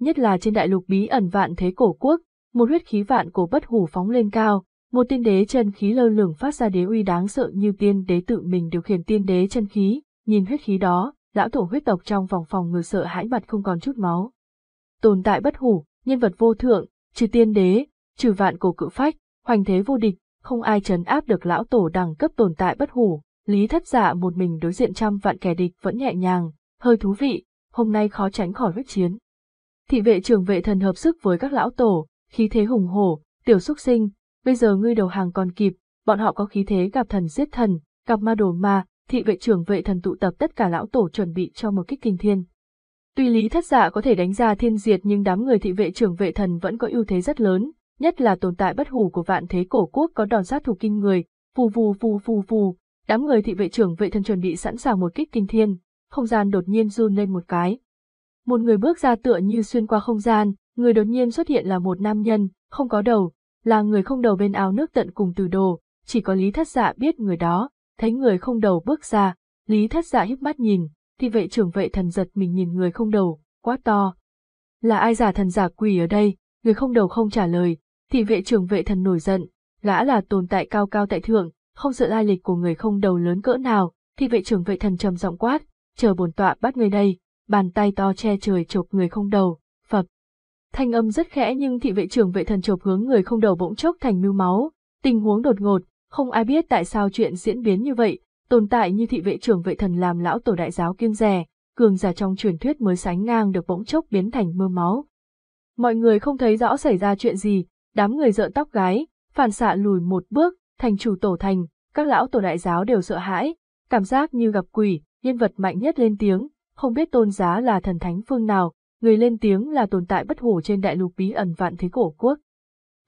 nhất là trên đại lục bí ẩn vạn thế cổ quốc, một huyết khí vạn cổ bất hủ phóng lên cao, một tiên đế chân khí lơ lửng phát ra đế uy đáng sợ như tiên đế tự mình điều khiển tiên đế chân khí, nhìn huyết khí đó, lão tổ huyết tộc trong vòng phòng ngừa sợ hãi mặt không còn chút máu. Tồn tại bất hủ, nhân vật vô thượng, trừ tiên đế, trừ vạn cổ cự phách, hoành thế vô địch, không ai chấn áp được lão tổ đẳng cấp tồn tại bất hủ, lý thất giả một mình đối diện trăm vạn kẻ địch vẫn nhẹ nhàng, hơi thú vị, hôm nay khó tránh khỏi huyết chiến. Thị vệ trưởng vệ thần hợp sức với các lão tổ, khí thế hùng hổ, tiểu xuất sinh, bây giờ ngươi đầu hàng còn kịp, bọn họ có khí thế gặp thần giết thần, gặp ma đồ ma, thị vệ trưởng vệ thần tụ tập tất cả lão tổ chuẩn bị cho một kích kinh thiên. Tuy Lý Thất Dạ có thể đánh ra thiên diệt nhưng đám người thị vệ trưởng vệ thần vẫn có ưu thế rất lớn, nhất là tồn tại bất hủ của vạn thế cổ quốc có đòn sát thủ kinh người, phù phù phù phù phù, đám người thị vệ trưởng vệ thần chuẩn bị sẵn sàng một kích kinh thiên, không gian đột nhiên run lên một cái, một người bước ra tựa như xuyên qua không gian, người đột nhiên xuất hiện là một nam nhân, không có đầu, là người không đầu bên áo nước tận cùng từ đồ, chỉ có Lý Thất Dạ biết người đó, thấy người không đầu bước ra, Lý Thất Dạ híp mắt nhìn, thì vệ trưởng vệ thần giật mình nhìn người không đầu, quá to. Là ai giả thần giả quỷ ở đây, người không đầu không trả lời, thì vệ trưởng vệ thần nổi giận, gã là tồn tại cao cao tại thượng, không sợ lai lịch của người không đầu lớn cỡ nào, thì vệ trưởng vệ thần trầm giọng quát, chờ bổn tọa bắt người đây, bàn tay to che trời chộp người không đầu, phập. Thanh âm rất khẽ nhưng thị vệ trưởng vệ thần chộp hướng người không đầu bỗng chốc thành mưu máu, tình huống đột ngột, không ai biết tại sao chuyện diễn biến như vậy, tồn tại như thị vệ trưởng vệ thần làm lão tổ đại giáo kiêng rẻ, cường giả trong truyền thuyết mới sánh ngang được bỗng chốc biến thành mưa máu. Mọi người không thấy rõ xảy ra chuyện gì, đám người dợn tóc gái, phản xạ lùi một bước, thành chủ tổ thành, các lão tổ đại giáo đều sợ hãi, cảm giác như gặp quỷ, nhân vật mạnh nhất lên tiếng, không biết tôn giá là thần thánh phương nào, người lên tiếng là tồn tại bất hủ trên đại lục bí ẩn vạn thế cổ quốc.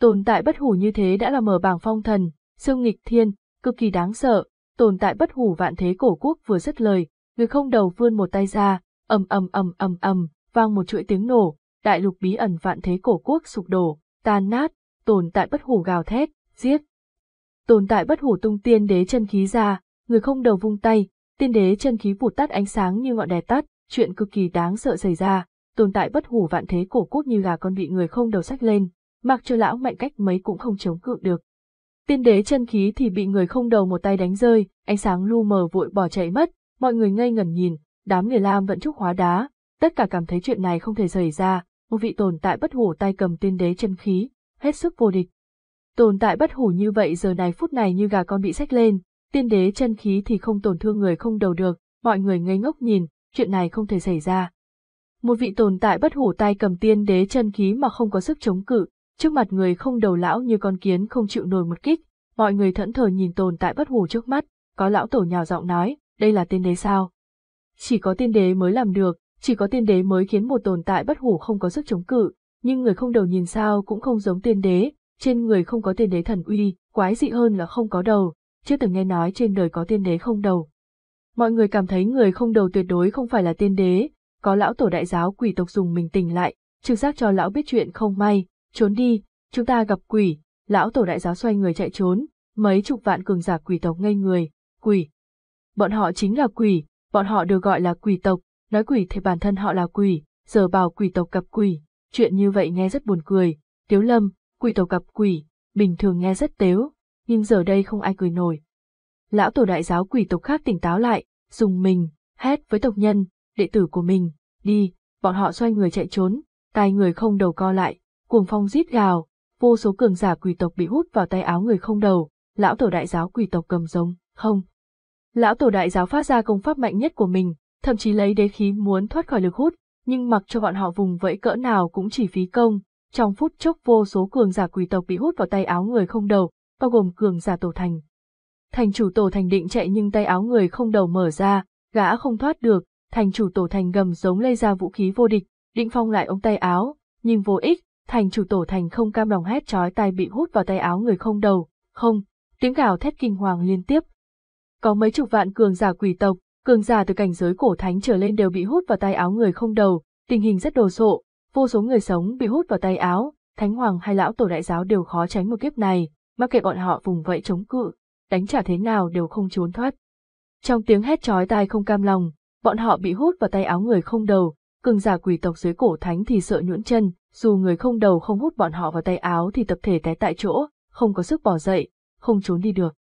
Tồn tại bất hủ như thế đã là mở bảng phong thần, xương nghịch thiên, cực kỳ đáng sợ, tồn tại bất hủ vạn thế cổ quốc vừa dứt lời, người không đầu vươn một tay ra, ầm ầm ầm ầm ầm, vang một chuỗi tiếng nổ, đại lục bí ẩn vạn thế cổ quốc sụp đổ, tan nát, tồn tại bất hủ gào thét, giết. Tồn tại bất hủ tung tiên đế chân khí ra, người không đầu vung tay, tiên đế chân khí vụt tắt ánh sáng như ngọn đèn tắt, chuyện cực kỳ đáng sợ xảy ra, tồn tại bất hủ vạn thế cổ quốc như gà con bị người không đầu sách lên, mặc cho lão mạnh cách mấy cũng không chống cự được. Tiên đế chân khí thì bị người không đầu một tay đánh rơi, ánh sáng lu mờ vội bỏ chạy mất, mọi người ngây ngẩn nhìn, đám người lam vẫn trúc hóa đá, tất cả cảm thấy chuyện này không thể xảy ra, một vị tồn tại bất hủ tay cầm tiên đế chân khí, hết sức vô địch. Tồn tại bất hủ như vậy giờ này phút này như gà con bị sách lên, tiên đế chân khí thì không tổn thương người không đầu được, mọi người ngây ngốc nhìn, chuyện này không thể xảy ra. Một vị tồn tại bất hủ tay cầm tiên đế chân khí mà không có sức chống cự, trước mặt người không đầu lão như con kiến không chịu nổi một kích, mọi người thẫn thờ nhìn tồn tại bất hủ trước mắt, có lão tổ nhào giọng nói, đây là tiên đế sao? Chỉ có tiên đế mới làm được, chỉ có tiên đế mới khiến một tồn tại bất hủ không có sức chống cự, nhưng người không đầu nhìn sao cũng không giống tiên đế, trên người không có tiên đế thần uy, quái dị hơn là không có đầu, chưa từng nghe nói trên đời có tiên đế không đầu. Mọi người cảm thấy người không đầu tuyệt đối không phải là tiên đế, có lão tổ đại giáo quỷ tộc dùng mình tỉnh lại, trực giác cho lão biết chuyện không may, trốn đi, chúng ta gặp quỷ, lão tổ đại giáo xoay người chạy trốn, mấy chục vạn cường giả quỷ tộc ngây người, quỷ. Bọn họ chính là quỷ, bọn họ được gọi là quỷ tộc, nói quỷ thì bản thân họ là quỷ, giờ bảo quỷ tộc gặp quỷ, chuyện như vậy nghe rất buồn cười, tiếu lâm, quỷ tộc gặp quỷ, bình thường nghe rất tếu, nhưng giờ đây không ai cười nổi. Lão tổ đại giáo quỷ tộc khác tỉnh táo lại, dùng mình, hét với tộc nhân, đệ tử của mình, đi, bọn họ xoay người chạy trốn, tay người không đầu co lại, cuồng phong rít gào, vô số cường giả quỷ tộc bị hút vào tay áo người không đầu, lão tổ đại giáo quỷ tộc cầm giống, không. Lão tổ đại giáo phát ra công pháp mạnh nhất của mình, thậm chí lấy đế khí muốn thoát khỏi lực hút, nhưng mặc cho bọn họ vùng vẫy cỡ nào cũng chỉ phí công, trong phút chốc vô số cường giả quỷ tộc bị hút vào tay áo người không đầu, bao gồm cường giả tổ thành. Thành chủ tổ thành định chạy nhưng tay áo người không đầu mở ra, gã không thoát được, thành chủ tổ thành gầm giống lây ra vũ khí vô địch, định phong lại ông tay áo, nhưng vô ích, thành chủ tổ thành không cam lòng hét chói tai bị hút vào tay áo người không đầu, không, tiếng gào thét kinh hoàng liên tiếp. Có mấy chục vạn cường giả quỷ tộc, cường giả từ cảnh giới cổ thánh trở lên đều bị hút vào tay áo người không đầu, tình hình rất đồ sộ, vô số người sống bị hút vào tay áo, thánh hoàng hay lão tổ đại giáo đều khó tránh một kiếp này, mặc kệ bọn họ vùng vẫy chống cự, đánh trả thế nào đều không trốn thoát. Trong tiếng hét chói tai không cam lòng, bọn họ bị hút vào tay áo người không đầu, cường giả quỷ tộc dưới cổ thánh thì sợ nhũn chân, dù người không đầu không hút bọn họ vào tay áo thì tập thể té tại chỗ, không có sức bỏ dậy, không trốn đi được.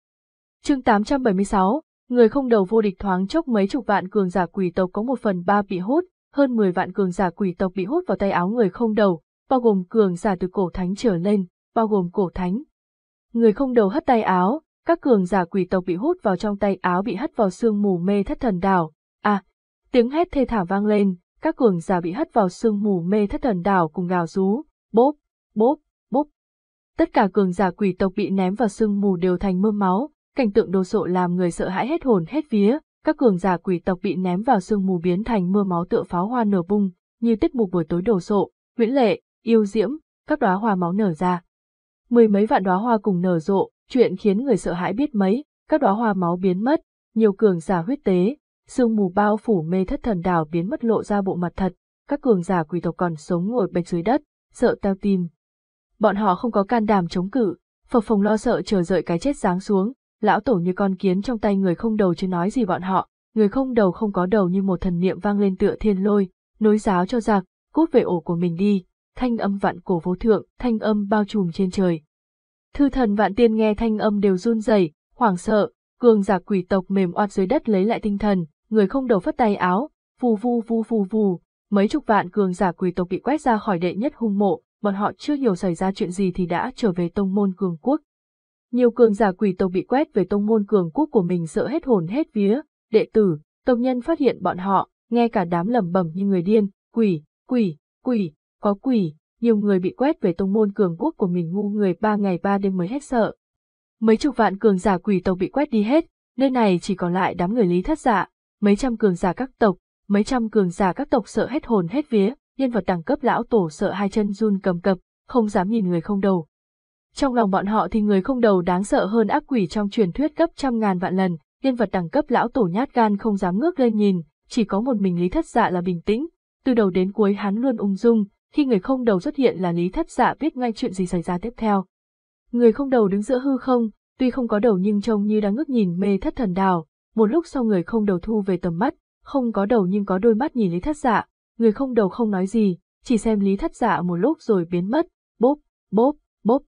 Chương 876, người không đầu vô địch thoáng chốc mấy chục vạn cường giả quỷ tộc có một phần ba bị hút, hơn 10 vạn cường giả quỷ tộc bị hút vào tay áo người không đầu, bao gồm cường giả từ cổ thánh trở lên, bao gồm cổ thánh, Người không đầu hất tay áo, các cường giả quỷ tộc bị hút vào trong tay áo bị hất vào sương mù mê thất thần đảo. À, tiếng hét thê thảm vang lên, các cường giả bị hất vào sương mù mê thất thần đảo cùng gào rú, bốp, bốp, bốp. Tất cả cường giả quỷ tộc bị ném vào sương mù đều thành mưa máu, cảnh tượng đồ sộ làm người sợ hãi hết hồn hết vía, các cường giả quỷ tộc bị ném vào sương mù biến thành mưa máu tựa pháo hoa nở bung, như tiết mục buổi tối đồ sộ, Nguyễn Lệ, Yêu Diễm, các đóa hoa máu nở ra mười mấy vạn đóa hoa cùng nở rộ, chuyện khiến người sợ hãi biết mấy, các đóa hoa máu biến mất, nhiều cường giả huyết tế, sương mù bao phủ mê thất thần đảo biến mất lộ ra bộ mặt thật, các cường giả quỷ tộc còn sống ngồi bên dưới đất, sợ tao tim. Bọn họ không có can đảm chống cự, phật phồng lo sợ chờ đợi cái chết giáng xuống, lão tổ như con kiến trong tay người không đầu chứ nói gì bọn họ, người không đầu không có đầu như một thần niệm vang lên tựa thiên lôi, nối giáo cho giặc, cút về ổ của mình đi, thanh âm vạn cổ vô thượng, thanh âm bao trùm trên trời. Thư thần vạn tiên nghe thanh âm đều run rẩy, hoảng sợ, cường giả quỷ tộc mềm oặt dưới đất lấy lại tinh thần, người không đầu phất tay áo, vù vù vù vù vù, mấy chục vạn cường giả quỷ tộc bị quét ra khỏi đệ nhất hung mộ, bọn họ chưa hiểu xảy ra chuyện gì thì đã trở về tông môn cường quốc. Nhiều cường giả quỷ tộc bị quét về tông môn cường quốc của mình sợ hết hồn hết vía, đệ tử, tông nhân phát hiện bọn họ, nghe cả đám lẩm bẩm như người điên, quỷ, quỷ, quỷ, có quỷ, nhiều người bị quét về tông môn cường quốc của mình ngu người ba ngày ba đêm mới hết sợ. Mấy chục vạn cường giả quỷ tộc bị quét đi hết, nơi này chỉ còn lại đám người lý thất dạ, mấy trăm cường giả các tộc, mấy trăm cường giả các tộc sợ hết hồn hết vía, nhân vật đẳng cấp lão tổ sợ hai chân run cầm cập, không dám nhìn người không đầu. Trong lòng bọn họ thì người không đầu đáng sợ hơn ác quỷ trong truyền thuyết gấp trăm ngàn vạn lần, nhân vật đẳng cấp lão tổ nhát gan không dám ngước lên nhìn, chỉ có một mình lý thất dạ là bình tĩnh, từ đầu đến cuối hắn luôn ung dung, khi người không đầu xuất hiện là Lý Thất Dạ biết ngay chuyện gì xảy ra tiếp theo. Người không đầu đứng giữa hư không, tuy không có đầu nhưng trông như đang ngước nhìn mê thất thần đảo, một lúc sau người không đầu thu về tầm mắt, không có đầu nhưng có đôi mắt nhìn Lý Thất Dạ, người không đầu không nói gì, chỉ xem Lý Thất Dạ một lúc rồi biến mất, bốp, bốp, bốp.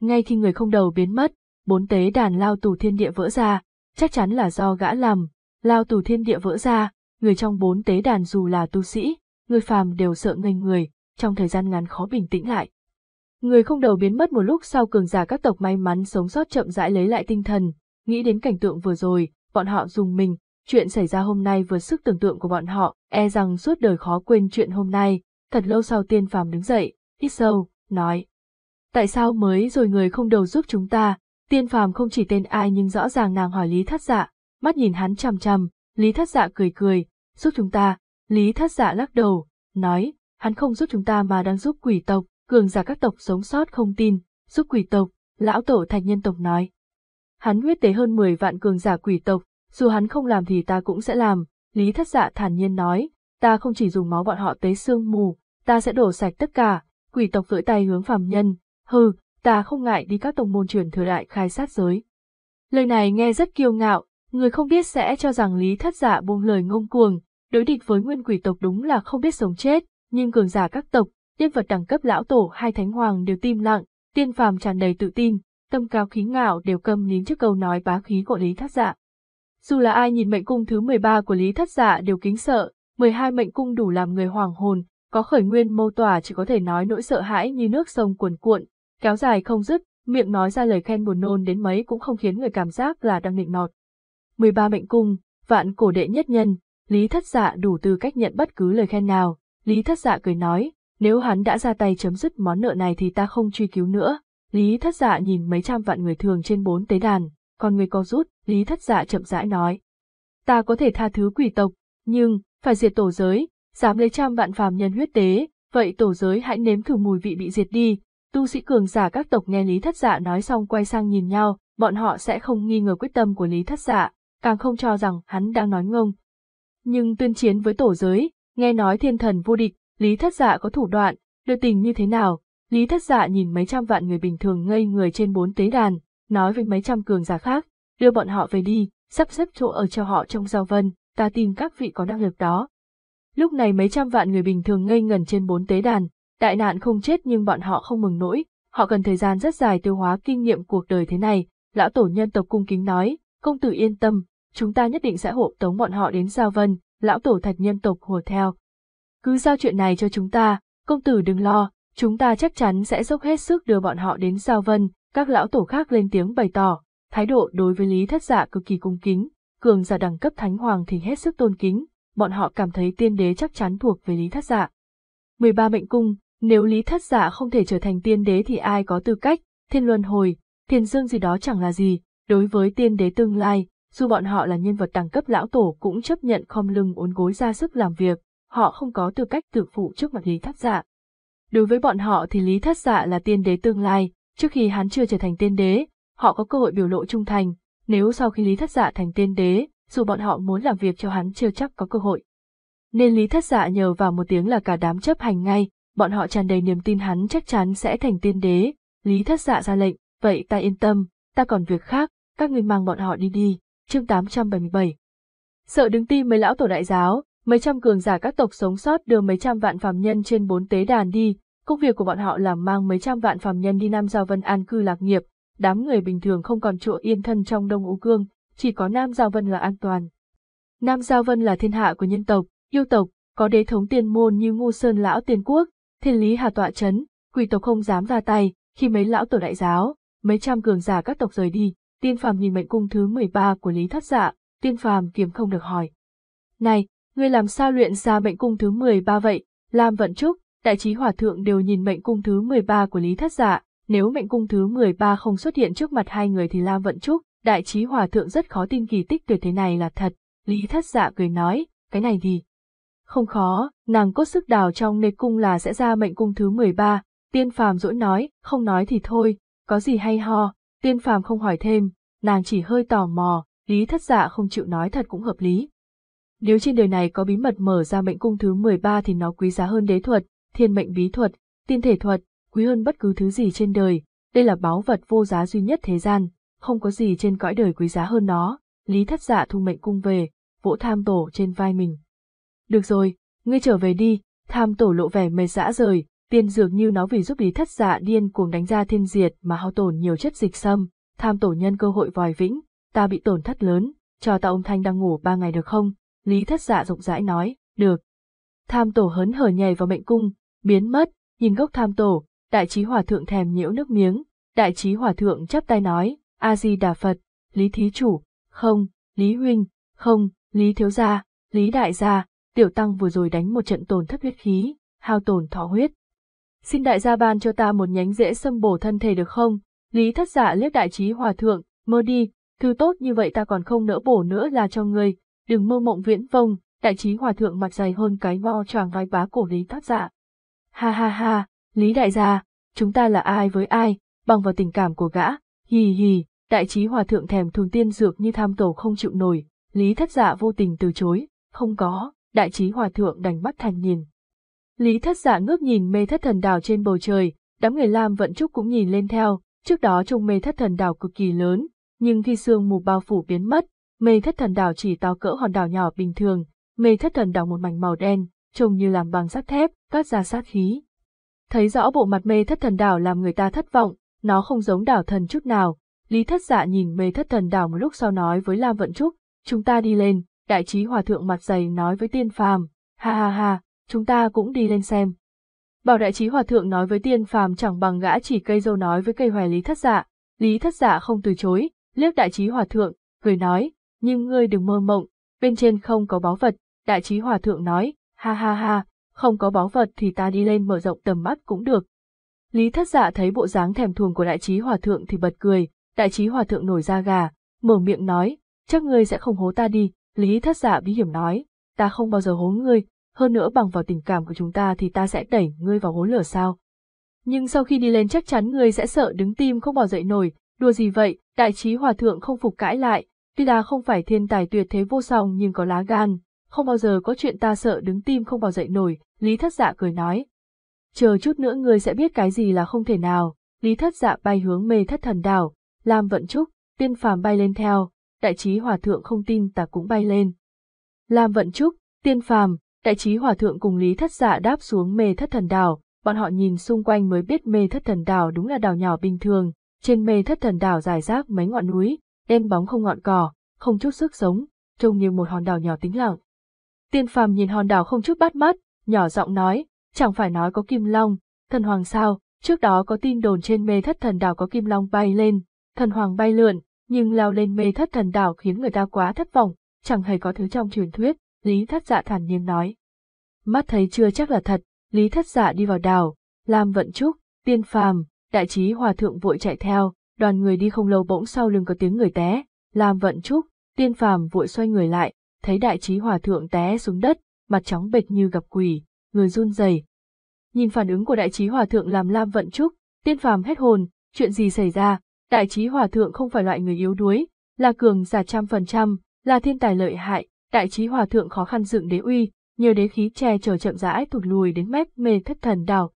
Ngay khi người không đầu biến mất, bốn tế đàn lao tù thiên địa vỡ ra, chắc chắn là do gã làm, lao tù thiên địa vỡ ra, người trong bốn tế đàn dù là tu sĩ, người phàm đều sợ ngây người, trong thời gian ngắn khó bình tĩnh lại. Người không đầu biến mất một lúc sau cường giả các tộc may mắn sống sót chậm rãi lấy lại tinh thần, nghĩ đến cảnh tượng vừa rồi, bọn họ dùng mình, chuyện xảy ra hôm nay vượt sức tưởng tượng của bọn họ, e rằng suốt đời khó quên chuyện hôm nay, thật lâu sau tiên phàm đứng dậy, hít sâu, nói. Tại sao mới rồi người không đầu giúp chúng ta, tiên phàm không chỉ tên ai nhưng rõ ràng nàng hỏi Lý Thất Dạ, mắt nhìn hắn chằm chằm, Lý Thất Dạ cười cười, giúp chúng ta, Lý Thất Dạ lắc đầu, nói, hắn không giúp chúng ta mà đang giúp quỷ tộc, cường giả các tộc sống sót không tin, giúp quỷ tộc, lão tổ thạch nhân tộc nói. Hắn huyết tế hơn 10 vạn cường giả quỷ tộc, dù hắn không làm thì ta cũng sẽ làm, Lý Thất Dạ thản nhiên nói, ta không chỉ dùng máu bọn họ tế xương mù, ta sẽ đổ sạch tất cả, quỷ tộc vưỡi tay hướng phàm nhân, hừ, ta không ngại đi các tông môn truyền thừa đại khai sát giới. Lời này nghe rất kiêu ngạo, người không biết sẽ cho rằng Lý Thất Dạ buông lời ngông cuồng, đối địch với nguyên quỷ tộc đúng là không biết sống chết, nhưng cường giả các tộc, nhân vật đẳng cấp lão tổ hay thánh hoàng đều tim lặng, tiên phàm tràn đầy tự tin, tâm cao khí ngạo đều câm nín trước câu nói bá khí của Lý Thất Dạ. Dù là ai nhìn mệnh cung thứ 13 của Lý Thất Dạ đều kính sợ, 12 mệnh cung đủ làm người hoàng hồn, có khởi nguyên mâu tỏa chỉ có thể nói nỗi sợ hãi như nước sông cuồn cuộn, kéo dài không dứt, miệng nói ra lời khen buồn nôn đến mấy cũng không khiến người cảm giác là đang nịnh nọt. 13 mệnh cung, vạn cổ đệ nhất nhân, Lý Thất Dạ đủ tư cách nhận bất cứ lời khen nào, Lý thất dạ cười nói, nếu hắn đã ra tay chấm dứt món nợ này thì ta không truy cứu nữa. Lý thất dạ nhìn mấy trăm vạn người thường trên bốn tế đàn, còn người co rút, Lý thất dạ chậm rãi nói. Ta có thể tha thứ quỷ tộc, nhưng, phải diệt tổ giới, dám lấy trăm vạn phàm nhân huyết tế, vậy tổ giới hãy nếm thử mùi vị bị diệt đi. Tu sĩ cường giả các tộc nghe Lý thất dạ nói xong quay sang nhìn nhau, bọn họ sẽ không nghi ngờ quyết tâm của Lý thất dạ, càng không cho rằng hắn đang nói ngông. Nhưng tuyên chiến với tổ giới, nghe nói thiên thần vô địch, Lý Thất Dạ có thủ đoạn, đưa tình như thế nào? Lý Thất Dạ nhìn mấy trăm vạn người bình thường ngây người trên bốn tế đàn, nói với mấy trăm cường giả khác, đưa bọn họ về đi, sắp xếp chỗ ở cho họ trong giao vân, ta tin các vị có năng lực đó. Lúc này mấy trăm vạn người bình thường ngây ngẩn trên bốn tế đàn, đại nạn không chết nhưng bọn họ không mừng nổi, họ cần thời gian rất dài tiêu hóa kinh nghiệm cuộc đời thế này, lão tổ nhân tộc cung kính nói, công tử yên tâm, chúng ta nhất định sẽ hộ tống bọn họ đến giao vân, lão tổ thạch nhân tộc hùa theo. Cứ giao chuyện này cho chúng ta, công tử đừng lo, chúng ta chắc chắn sẽ dốc hết sức đưa bọn họ đến Giao Vân, các lão tổ khác lên tiếng bày tỏ, thái độ đối với Lý Thất giả dạ cực kỳ cung kính, cường giả đẳng cấp Thánh Hoàng thì hết sức tôn kính, bọn họ cảm thấy tiên đế chắc chắn thuộc về Lý Thất Dạ. 13 mệnh cung, nếu Lý Thất giả dạ không thể trở thành tiên đế thì ai có tư cách, thiên luân hồi, thiên dương gì đó chẳng là gì, đối với tiên đế tương lai, dù bọn họ là nhân vật đẳng cấp lão tổ cũng chấp nhận khom lưng uốn gối ra sức làm việc, họ không có tư cách tự phụ trước mặt Lý thất Dạ. Đối với bọn họ thì Lý thất Dạ là tiên đế tương lai, trước khi hắn chưa trở thành tiên đế, họ có cơ hội biểu lộ trung thành, nếu sau khi Lý thất Dạ thành tiên đế, dù bọn họ muốn làm việc cho hắn chưa chắc có cơ hội. Nên Lý thất Dạ nhờ vào một tiếng là cả đám chấp hành ngay, bọn họ tràn đầy niềm tin hắn chắc chắn sẽ thành tiên đế. Lý thất Dạ ra lệnh, vậy ta yên tâm, ta còn việc khác, các ngươi mang bọn họ đi đi, chương 877. Sợ đứng ti mấy lão tổ đại giáo, mấy trăm cường giả các tộc sống sót đưa mấy trăm vạn phàm nhân trên bốn tế đàn đi, công việc của bọn họ là mang mấy trăm vạn phàm nhân đi Nam Giao Vân an cư lạc nghiệp, đám người bình thường không còn chỗ yên thân trong Đông u Cương, chỉ có Nam Giao Vân là an toàn. Nam Giao Vân là thiên hạ của nhân tộc, yêu tộc, có đế thống tiên môn như ngu Sơn Lão Tiên Quốc, Thiên Lý Hà Tọa Trấn, quỷ tộc không dám ra tay, khi mấy lão tổ đại giáo, mấy trăm cường giả các tộc rời đi, Tiên phàm nhìn mệnh cung thứ 13 của Lý Thất Dạ, tiên phàm kiếm không được hỏi. Này, ngươi làm sao luyện ra mệnh cung thứ 13 vậy? Lam Vận Trúc, Đại trí Hòa Thượng đều nhìn mệnh cung thứ 13 của Lý Thất Dạ, nếu mệnh cung thứ 13 không xuất hiện trước mặt hai người thì Lam Vận Trúc, Đại trí Hòa Thượng rất khó tin kỳ tích tuyệt thế này là thật. Lý Thất Dạ cười nói, cái này thì không khó, nàng cốt sức đào trong nê cung là sẽ ra mệnh cung thứ 13, tiên phàm dỗi nói, không nói thì thôi, có gì hay ho, Tiên phàm không hỏi thêm, nàng chỉ hơi tò mò, lý thất dạ không chịu nói thật cũng hợp lý. Nếu trên đời này có bí mật mở ra mệnh cung thứ 13 thì nó quý giá hơn đế thuật, thiên mệnh bí thuật, tiên thể thuật, quý hơn bất cứ thứ gì trên đời, đây là báu vật vô giá duy nhất thế gian, không có gì trên cõi đời quý giá hơn nó, lý thất dạ thu mệnh cung về, vỗ tham tổ trên vai mình. Được rồi, ngươi trở về đi, tham tổ lộ vẻ mệt dã rời, Tiên dược như nó vì giúp lý thất dạ điên cuồng đánh ra thiên diệt mà hao tổn nhiều chất dịch sâm, tham tổ nhân cơ hội vòi vĩnh, ta bị tổn thất lớn, cho ta ông Thanh đang ngủ ba ngày được không? Lý thất dạ rộng rãi nói, được. Tham tổ hớn hở nhảy vào mệnh cung, biến mất, nhìn gốc tham tổ, đại trí hòa thượng thèm nhiễu nước miếng, đại trí hòa thượng chắp tay nói, A-di-đà Phật, Lý Thí Chủ, không, Lý Huynh, không, Lý Thiếu Gia, Lý Đại Gia, Tiểu Tăng vừa rồi đánh một trận tổn thất huyết khí, hao tổn thọ huyết, xin đại gia ban cho ta một nhánh rễ xâm bổ thân thể được không? Lý thất giả liếc đại trí hòa thượng, mơ đi, thư tốt như vậy ta còn không nỡ bổ nữa là cho người đừng mơ mộng viễn vông, đại trí hòa thượng mặt dày hơn cái vo choàng vai bá cổ lý thất giả. Ha ha ha, Lý đại gia, chúng ta là ai với ai, bằng vào tình cảm của gã, hì hì, đại trí hòa thượng thèm thường tiên dược như tham tổ không chịu nổi, Lý thất giả vô tình từ chối, không có, đại trí hòa thượng đành mắt thành nhìn, Lý thất giả dạ ngước nhìn mê thất thần đảo trên bầu trời, đám người Lam Vận Trúc cũng nhìn lên theo, trước đó trông mê thất thần đảo cực kỳ lớn, nhưng khi sương mù bao phủ biến mất, mê thất thần đảo chỉ to cỡ hòn đảo nhỏ bình thường, mê thất thần đảo một mảnh màu đen, trông như làm bằng sắt thép, cắt ra sát khí. Thấy rõ bộ mặt mê thất thần đảo làm người ta thất vọng, nó không giống đảo thần chút nào. Lý thất dạ nhìn mê thất thần đảo một lúc sau nói với Lam Vận Trúc, chúng ta đi lên, đại trí hòa thượng mặt dày nói với tiên phàm, ha ha ha, chúng ta cũng đi lên xem. Bảo đại trí hòa thượng nói với tiên phàm chẳng bằng gã chỉ cây dâu nói với cây hoài lý thất dạ, lý thất dạ không từ chối, liếc đại trí hòa thượng, cười nói, nhưng ngươi đừng mơ mộng, bên trên không có báu vật, đại trí hòa thượng nói, ha ha ha, không có báu vật thì ta đi lên mở rộng tầm mắt cũng được. Lý thất dạ thấy bộ dáng thèm thuồng của đại trí hòa thượng thì bật cười, đại trí hòa thượng nổi da gà, mở miệng nói, chắc ngươi sẽ không hố ta đi, Lý thất giả dạ bí hiểm nói, ta không bao giờ hố ngươi, hơn nữa bằng vào tình cảm của chúng ta thì ta sẽ đẩy ngươi vào hố lửa sao. Nhưng sau khi đi lên chắc chắn ngươi sẽ sợ đứng tim không bỏ dậy nổi, đùa gì vậy, đại trí hòa thượng không phục cãi lại, tuy ta không phải thiên tài tuyệt thế vô song nhưng có lá gan, không bao giờ có chuyện ta sợ đứng tim không bỏ dậy nổi, Lý Thất Dạ cười nói. Chờ chút nữa ngươi sẽ biết cái gì là không thể nào, Lý Thất Dạ bay hướng mê thất thần đảo, Lam Vận Trúc, tiên phàm bay lên theo, đại trí hòa thượng không tin ta cũng bay lên. Lam Vận Trúc, tiên phàm, Đại trí hòa thượng cùng Lý Thất Dạ đáp xuống mê thất thần đảo, bọn họ nhìn xung quanh mới biết mê thất thần đảo đúng là đảo nhỏ bình thường, trên mê thất thần đảo dài rác mấy ngọn núi, đen bóng không ngọn cỏ, không chút sức sống, trông như một hòn đảo nhỏ tĩnh lặng. Tiên phàm nhìn hòn đảo không chút bắt mắt, nhỏ giọng nói, chẳng phải nói có kim long, thần hoàng sao, trước đó có tin đồn trên mê thất thần đảo có kim long bay lên, thần hoàng bay lượn, nhưng lao lên mê thất thần đảo khiến người ta quá thất vọng, chẳng hề có thứ trong truyền thuyết. Lý Thất Dạ thản nhiên nói. Mắt thấy chưa chắc là thật, Lý Thất Dạ đi vào đảo, Lam vận trúc, tiên phàm, đại Chí hòa thượng vội chạy theo, đoàn người đi không lâu bỗng sau lưng có tiếng người té, Lam vận trúc, tiên phàm vội xoay người lại, thấy đại Chí hòa thượng té xuống đất, mặt chóng bệch như gặp quỷ, người run rẩy. Nhìn phản ứng của đại Chí hòa thượng làm Lam Vận Trúc, tiên phàm hết hồn, chuyện gì xảy ra, đại Chí hòa thượng không phải loại người yếu đuối, là cường giả trăm phần trăm, là thiên tài lợi hại, Đại trí hòa thượng khó khăn dựng đế uy, nhờ đế khí che chở chậm rãi tụt lùi đến mép mê thất thần đảo.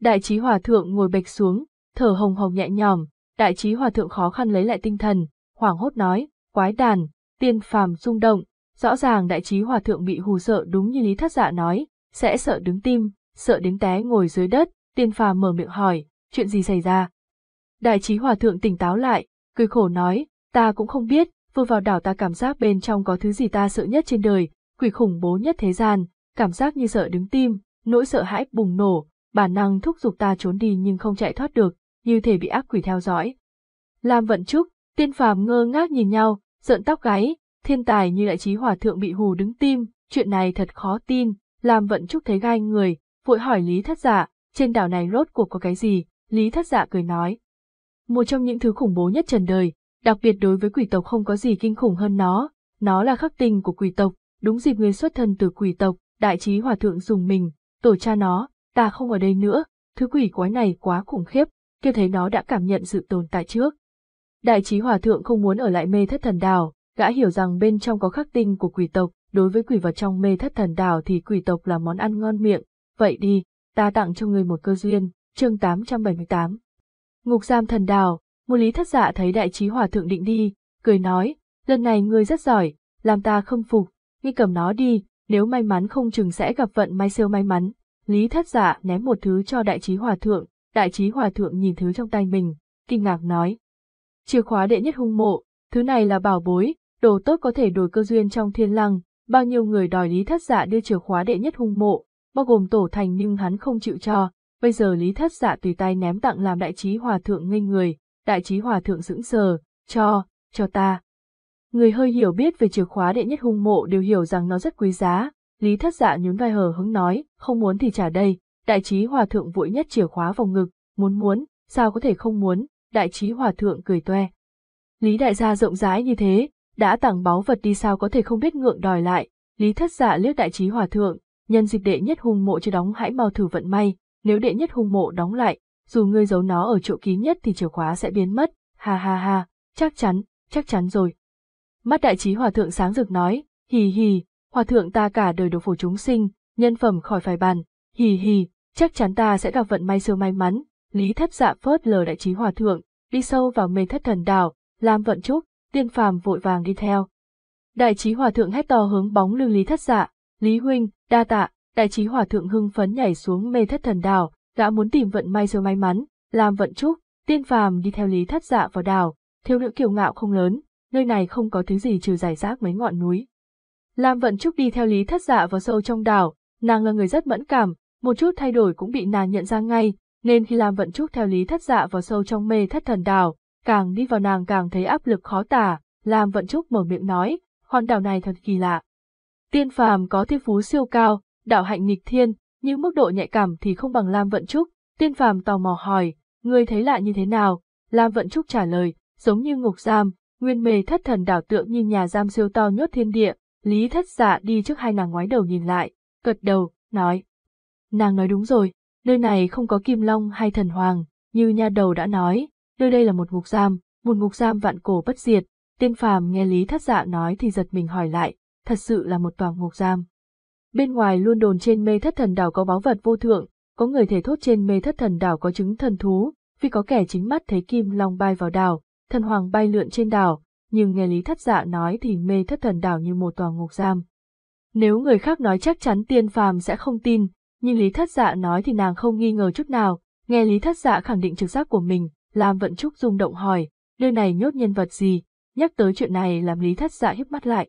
Đại trí hòa thượng ngồi bệch xuống, thở hồng hồng nhẹ nhõm, đại trí hòa thượng khó khăn lấy lại tinh thần, hoảng hốt nói, quái đàn, tiên phàm rung động, rõ ràng đại trí hòa thượng bị hù sợ đúng như lý thất dạ nói, sẽ sợ đứng tim, sợ đến té ngồi dưới đất, tiên phàm mở miệng hỏi, chuyện gì xảy ra? Đại trí hòa thượng tỉnh táo lại, cười khổ nói, ta cũng không biết, vừa vào đảo ta cảm giác bên trong có thứ gì ta sợ nhất trên đời, quỷ khủng bố nhất thế gian, cảm giác như sợ đứng tim, nỗi sợ hãi bùng nổ, bản năng thúc giục ta trốn đi nhưng không chạy thoát được, như thể bị ác quỷ theo dõi. Lam Vận Trúc, Tiên Phàm ngơ ngác nhìn nhau, giận tóc gáy, thiên tài như đại trí hòa thượng bị hù đứng tim, chuyện này thật khó tin, Lam Vận Trúc thấy gai người, vội hỏi Lý Thất giả, dạ, trên đảo này rốt cuộc có cái gì, Lý Thất giả dạ cười nói. Một trong những thứ khủng bố nhất trần đời, Đặc biệt đối với quỷ tộc không có gì kinh khủng hơn nó, nó là khắc tinh của quỷ tộc, đúng dịp người xuất thân từ quỷ tộc, đại trí hòa thượng dùng mình, tổ cha nó, ta không ở đây nữa, thứ quỷ quái này quá khủng khiếp, kia thấy nó đã cảm nhận sự tồn tại trước. Đại trí hòa thượng không muốn ở lại mê thất thần đảo, gã hiểu rằng bên trong có khắc tinh của quỷ tộc, đối với quỷ vật trong mê thất thần đảo thì quỷ tộc là món ăn ngon miệng, vậy đi, ta tặng cho người một cơ duyên, chương 878. Ngục giam thần đảo, một lý thất dạ thấy đại trí hòa thượng định đi, cười nói, lần này ngươi rất giỏi, làm ta không phục, ngươi cầm nó đi, nếu may mắn không chừng sẽ gặp vận may siêu may mắn. Lý thất dạ ném một thứ cho đại trí hòa thượng, đại trí hòa thượng nhìn thứ trong tay mình, kinh ngạc nói. Chìa khóa đệ nhất hung mộ, thứ này là bảo bối, đồ tốt có thể đổi cơ duyên trong thiên lăng, bao nhiêu người đòi lý thất dạ đưa chìa khóa đệ nhất hung mộ, bao gồm tổ thành nhưng hắn không chịu cho, bây giờ lý thất dạ tùy tay ném tặng làm đại trí hòa thượng ngây người, đại trí hòa thượng sững sờ, cho, cho ta. Người hơi hiểu biết về chìa khóa đệ nhất hung mộ đều hiểu rằng nó rất quý giá, Lý Thất Dạ nhún vai hờ hứng nói, không muốn thì trả đây, đại trí hòa thượng vội nhất chìa khóa vào ngực, muốn muốn, sao có thể không muốn, đại trí hòa thượng cười toe. Lý đại gia rộng rãi như thế, đã tặng báu vật đi sao có thể không biết ngượng đòi lại, Lý Thất Dạ liếc đại trí hòa thượng, nhân dịch đệ nhất hung mộ chưa đóng hãy mau thử vận may, nếu đệ nhất hung mộ đóng lại, dù ngươi giấu nó ở chỗ kín nhất thì chìa khóa sẽ biến mất, ha ha ha, chắc chắn, chắc chắn rồi. Mắt đại trí hòa thượng sáng rực nói, hì hì, hòa thượng ta cả đời đồ phổ chúng sinh, nhân phẩm khỏi phải bàn, hì hì, chắc chắn ta sẽ gặp vận may siêu may mắn, lý thất dạ phớt lờ đại trí hòa thượng, đi sâu vào mê thất thần đảo, làm vận trúc, tiên phàm vội vàng đi theo. Đại trí hòa thượng hét to hướng bóng lưng lý thất dạ, lý huynh, đa tạ, đại trí hòa thượng hưng phấn nhảy xuống mê thất thần đảo, đã muốn tìm vận may rồi may mắn, làm vận chúc, tiên phàm đi theo lý thất dạ vào đảo, thiếu nữ kiều ngạo không lớn, nơi này không có thứ gì trừ giải rác mấy ngọn núi. làm Vận Trúc đi theo Lý Thất Dạ vào sâu trong đảo, nàng là người rất mẫn cảm, một chút thay đổi cũng bị nàng nhận ra ngay, nên khi làm Vận Trúc theo Lý Thất Dạ vào sâu trong mê thất thần đảo, càng đi vào nàng càng thấy áp lực khó tả, làm Vận Trúc mở miệng nói, hòn đảo này thật kỳ lạ. Tiên phàm có thiên phú siêu cao, đạo hạnh nghịch thiên, như mức độ nhạy cảm thì không bằng Lam Vận Trúc. Tiên phàm tò mò hỏi, ngươi thấy lạ như thế nào? Lam Vận Trúc trả lời, giống như ngục giam, nguyên Mề thất thần đảo tượng như nhà giam siêu to nhốt thiên địa, lý thất giả dạ đi trước hai nàng ngoái đầu nhìn lại, gật đầu, nói. Nàng nói đúng rồi, nơi này không có kim long hay thần hoàng, như nha đầu đã nói, nơi đây là một ngục giam, một ngục giam vạn cổ bất diệt. Tiên phàm nghe Lý Thất Dạ nói thì giật mình hỏi lại, thật sự là một tòa ngục giam. Bên ngoài luôn đồn trên mê thất thần đảo có báu vật vô thượng, có người thể thốt trên mê thất thần đảo có chứng thần thú, vì có kẻ chính mắt thấy kim long bay vào đảo, thần hoàng bay lượn trên đảo, nhưng nghe Lý Thất Dạ nói thì mê thất thần đảo như một tòa ngục giam. Nếu người khác nói chắc chắn tiên phàm sẽ không tin, nhưng Lý Thất Dạ nói thì nàng không nghi ngờ chút nào, nghe Lý Thất Dạ khẳng định trực giác của mình, Lam Vận Trúc rung động hỏi, nơi này nhốt nhân vật gì, nhắc tới chuyện này làm Lý Thất Dạ híp mắt lại.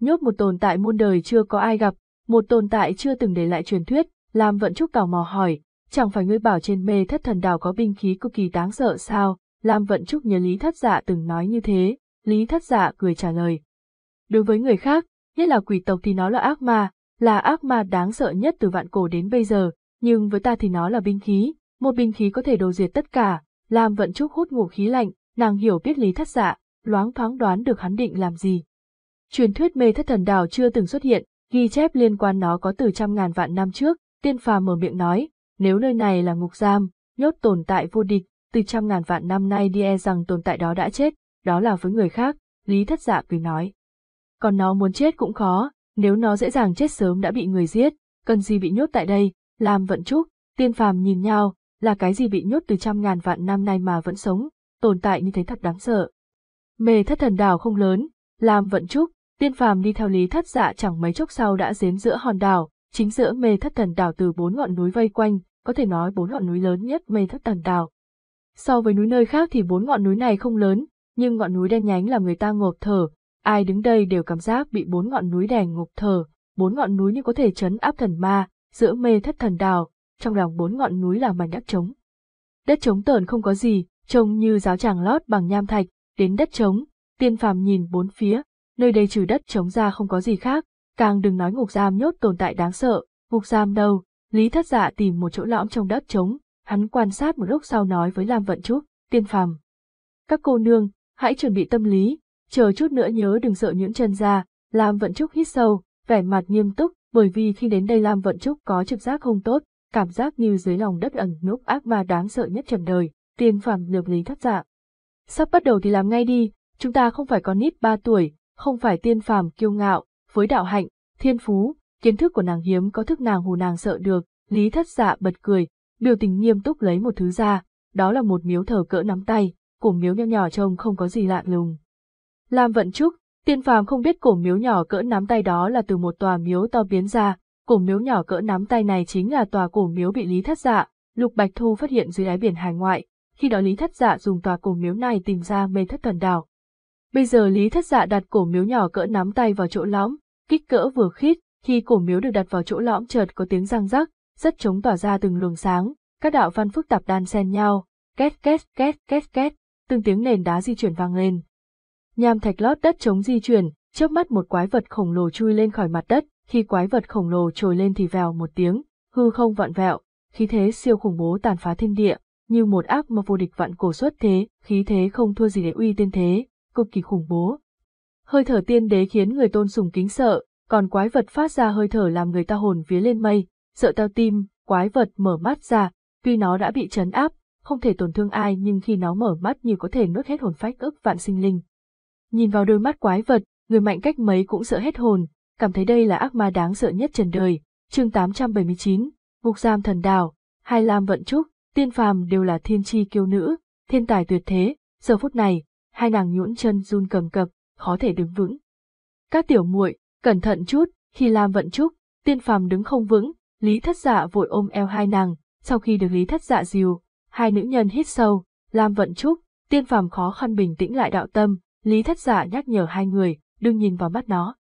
Nhốt một tồn tại muôn đời chưa có ai gặp, một tồn tại chưa từng để lại truyền thuyết, lam vận trúc cào mò hỏi, chẳng phải ngươi bảo trên mê thất thần đào có binh khí cực kỳ đáng sợ sao, lam vận trúc nhớ lý thất giả dạ từng nói như thế, lý thất giả dạ cười trả lời. Đối với người khác, nhất là quỷ tộc thì nó là ác ma, là ác ma đáng sợ nhất từ vạn cổ đến bây giờ, nhưng với ta thì nó là binh khí, một binh khí có thể đồ diệt tất cả, lam vận trúc hút ngủ khí lạnh, nàng hiểu biết lý thất giả, dạ, loáng thoáng đoán được hắn định làm gì. Truyền thuyết mê thất thần đào chưa từng xuất hiện, ghi chép liên quan nó có từ trăm ngàn vạn năm trước, tiên phàm mở miệng nói, nếu nơi này là ngục giam, nhốt tồn tại vô địch, từ trăm ngàn vạn năm nay đi e rằng tồn tại đó đã chết, đó là với người khác, Lý Thất Dạ cười nói. Còn nó muốn chết cũng khó, nếu nó dễ dàng chết sớm đã bị người giết, cần gì bị nhốt tại đây, làm vận trúc, tiên phàm nhìn nhau, là cái gì bị nhốt từ trăm ngàn vạn năm nay mà vẫn sống, tồn tại như thế thật đáng sợ. Mê thất thần đảo không lớn, làm vận trúc, Tiên phàm đi theo lý thất dạ chẳng mấy chốc sau đã đến giữa hòn đảo, chính giữa mê thất thần đảo từ bốn ngọn núi vây quanh, có thể nói bốn ngọn núi lớn nhất mê thất thần đảo. So với núi nơi khác thì bốn ngọn núi này không lớn, nhưng ngọn núi đen nhánh làm người ta ngộp thở, ai đứng đây đều cảm giác bị bốn ngọn núi đè ngộp thở, bốn ngọn núi như có thể chấn áp thần ma, giữa mê thất thần đảo, trong lòng bốn ngọn núi là mảnh đất trống. Đất trống tởn không có gì, trông như giáo tràng lót bằng nham thạch, đến đất trống, tiên phàm nhìn bốn phía, nơi đây trừ đất trống ra không có gì khác, càng đừng nói ngục giam nhốt tồn tại đáng sợ, ngục giam đâu, Lý Thất Dạ tìm một chỗ lõm trong đất trống, hắn quan sát một lúc sau nói với Lam Vận Trúc, tiên phàm. Các cô nương, hãy chuẩn bị tâm lý, chờ chút nữa nhớ đừng sợ những chân ra, Lam Vận Trúc hít sâu, vẻ mặt nghiêm túc, bởi vì khi đến đây Lam Vận Trúc có trực giác không tốt, cảm giác như dưới lòng đất ẩn núp ác ma đáng sợ nhất trần đời, tiên phàm lược Lý Thất Dạ. Sắp bắt đầu thì làm ngay đi, chúng ta không phải con nít 3 tuổi, không phải tiên phàm kiêu ngạo, với đạo hạnh, thiên phú, kiến thức của nàng hiếm có thức nàng hù nàng sợ được, Lý Thất Dạ bật cười, biểu tình nghiêm túc lấy một thứ ra, đó là một miếu thờ cỡ nắm tay, cổ miếu nho nhỏ trông không có gì lạ lùng. Lam Vận Trúc, tiên phàm không biết cổ miếu nhỏ cỡ nắm tay đó là từ một tòa miếu to biến ra, cổ miếu nhỏ cỡ nắm tay này chính là tòa cổ miếu bị Lý Thất Dạ, Lục Bạch Thu phát hiện dưới đáy biển hải ngoại, khi đó Lý Thất Dạ dùng tòa cổ miếu này tìm ra mê thất thần đảo, Bây giờ Lý Thất Dạ đặt cổ miếu nhỏ cỡ nắm tay vào chỗ lõm, kích cỡ vừa khít, khi cổ miếu được đặt vào chỗ lõm chợt có tiếng răng rắc, rất chống tỏa ra từng luồng sáng, các đạo văn phức tạp đan xen nhau, két két két két két, từng tiếng nền đá di chuyển vang lên. Nham thạch lót đất chống di chuyển, chớp mắt một quái vật khổng lồ chui lên khỏi mặt đất, khi quái vật khổng lồ trồi lên thì vèo một tiếng, hư không vặn vẹo, khí thế siêu khủng bố tàn phá thiên địa, như một ác mà vô địch vạn cổ xuất thế, khí thế không thua gì để uy tiên thế cực kỳ khủng bố. Hơi thở tiên đế khiến người tôn sùng kính sợ, còn quái vật phát ra hơi thở làm người ta hồn vía lên mây, sợ tao tim, quái vật mở mắt ra, tuy nó đã bị chấn áp, không thể tổn thương ai nhưng khi nó mở mắt như có thể nuốt hết hồn phách ức vạn sinh linh. Nhìn vào đôi mắt quái vật, người mạnh cách mấy cũng sợ hết hồn, cảm thấy đây là ác ma đáng sợ nhất trần đời. Chương 879, Ngục giam thần đào, Hai Lam vận trúc, tiên phàm đều là thiên chi kiêu nữ, thiên tài tuyệt thế, giờ phút này, hai nàng nhũn chân run cầm cập, khó thể đứng vững. Các tiểu muội, cẩn thận chút, khi Lam vận trúc, tiên phàm đứng không vững, Lý Thất Dạ vội ôm eo hai nàng, sau khi được Lý Thất Dạ dìu, hai nữ nhân hít sâu, Lam vận trúc, tiên phàm khó khăn bình tĩnh lại đạo tâm, Lý Thất Dạ nhắc nhở hai người, đừng nhìn vào mắt nó.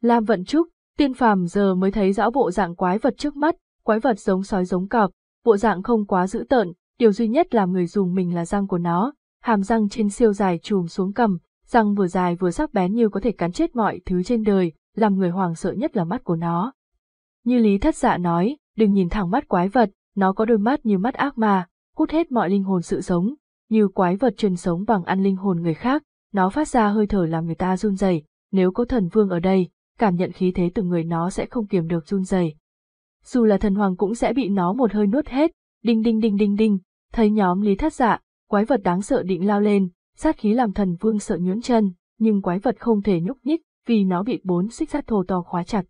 Lam vận trúc, tiên phàm giờ mới thấy rõ bộ dạng quái vật trước mắt, quái vật giống sói giống cọp, bộ dạng không quá dữ tợn, điều duy nhất làm người dùng mình là răng của nó, hàm răng trên siêu dài chùm xuống cầm, răng vừa dài vừa sắc bén như có thể cắn chết mọi thứ trên đời, làm người hoàng sợ nhất là mắt của nó. Như Lý Thất Dạ nói, đừng nhìn thẳng mắt quái vật, nó có đôi mắt như mắt ác mà, hút hết mọi linh hồn sự sống, như quái vật truyền sống bằng ăn linh hồn người khác, nó phát ra hơi thở làm người ta run rẩy, nếu có thần vương ở đây, cảm nhận khí thế từ người nó sẽ không kiềm được run rẩy. Dù là thần hoàng cũng sẽ bị nó một hơi nuốt hết, đinh đinh đinh đinh đinh, thấy nhóm Lý Thất Dạ, quái vật đáng sợ định lao lên, sát khí làm thần vương sợ nhũn chân, nhưng quái vật không thể nhúc nhích, vì nó bị bốn xích sắt thô to khóa chặt.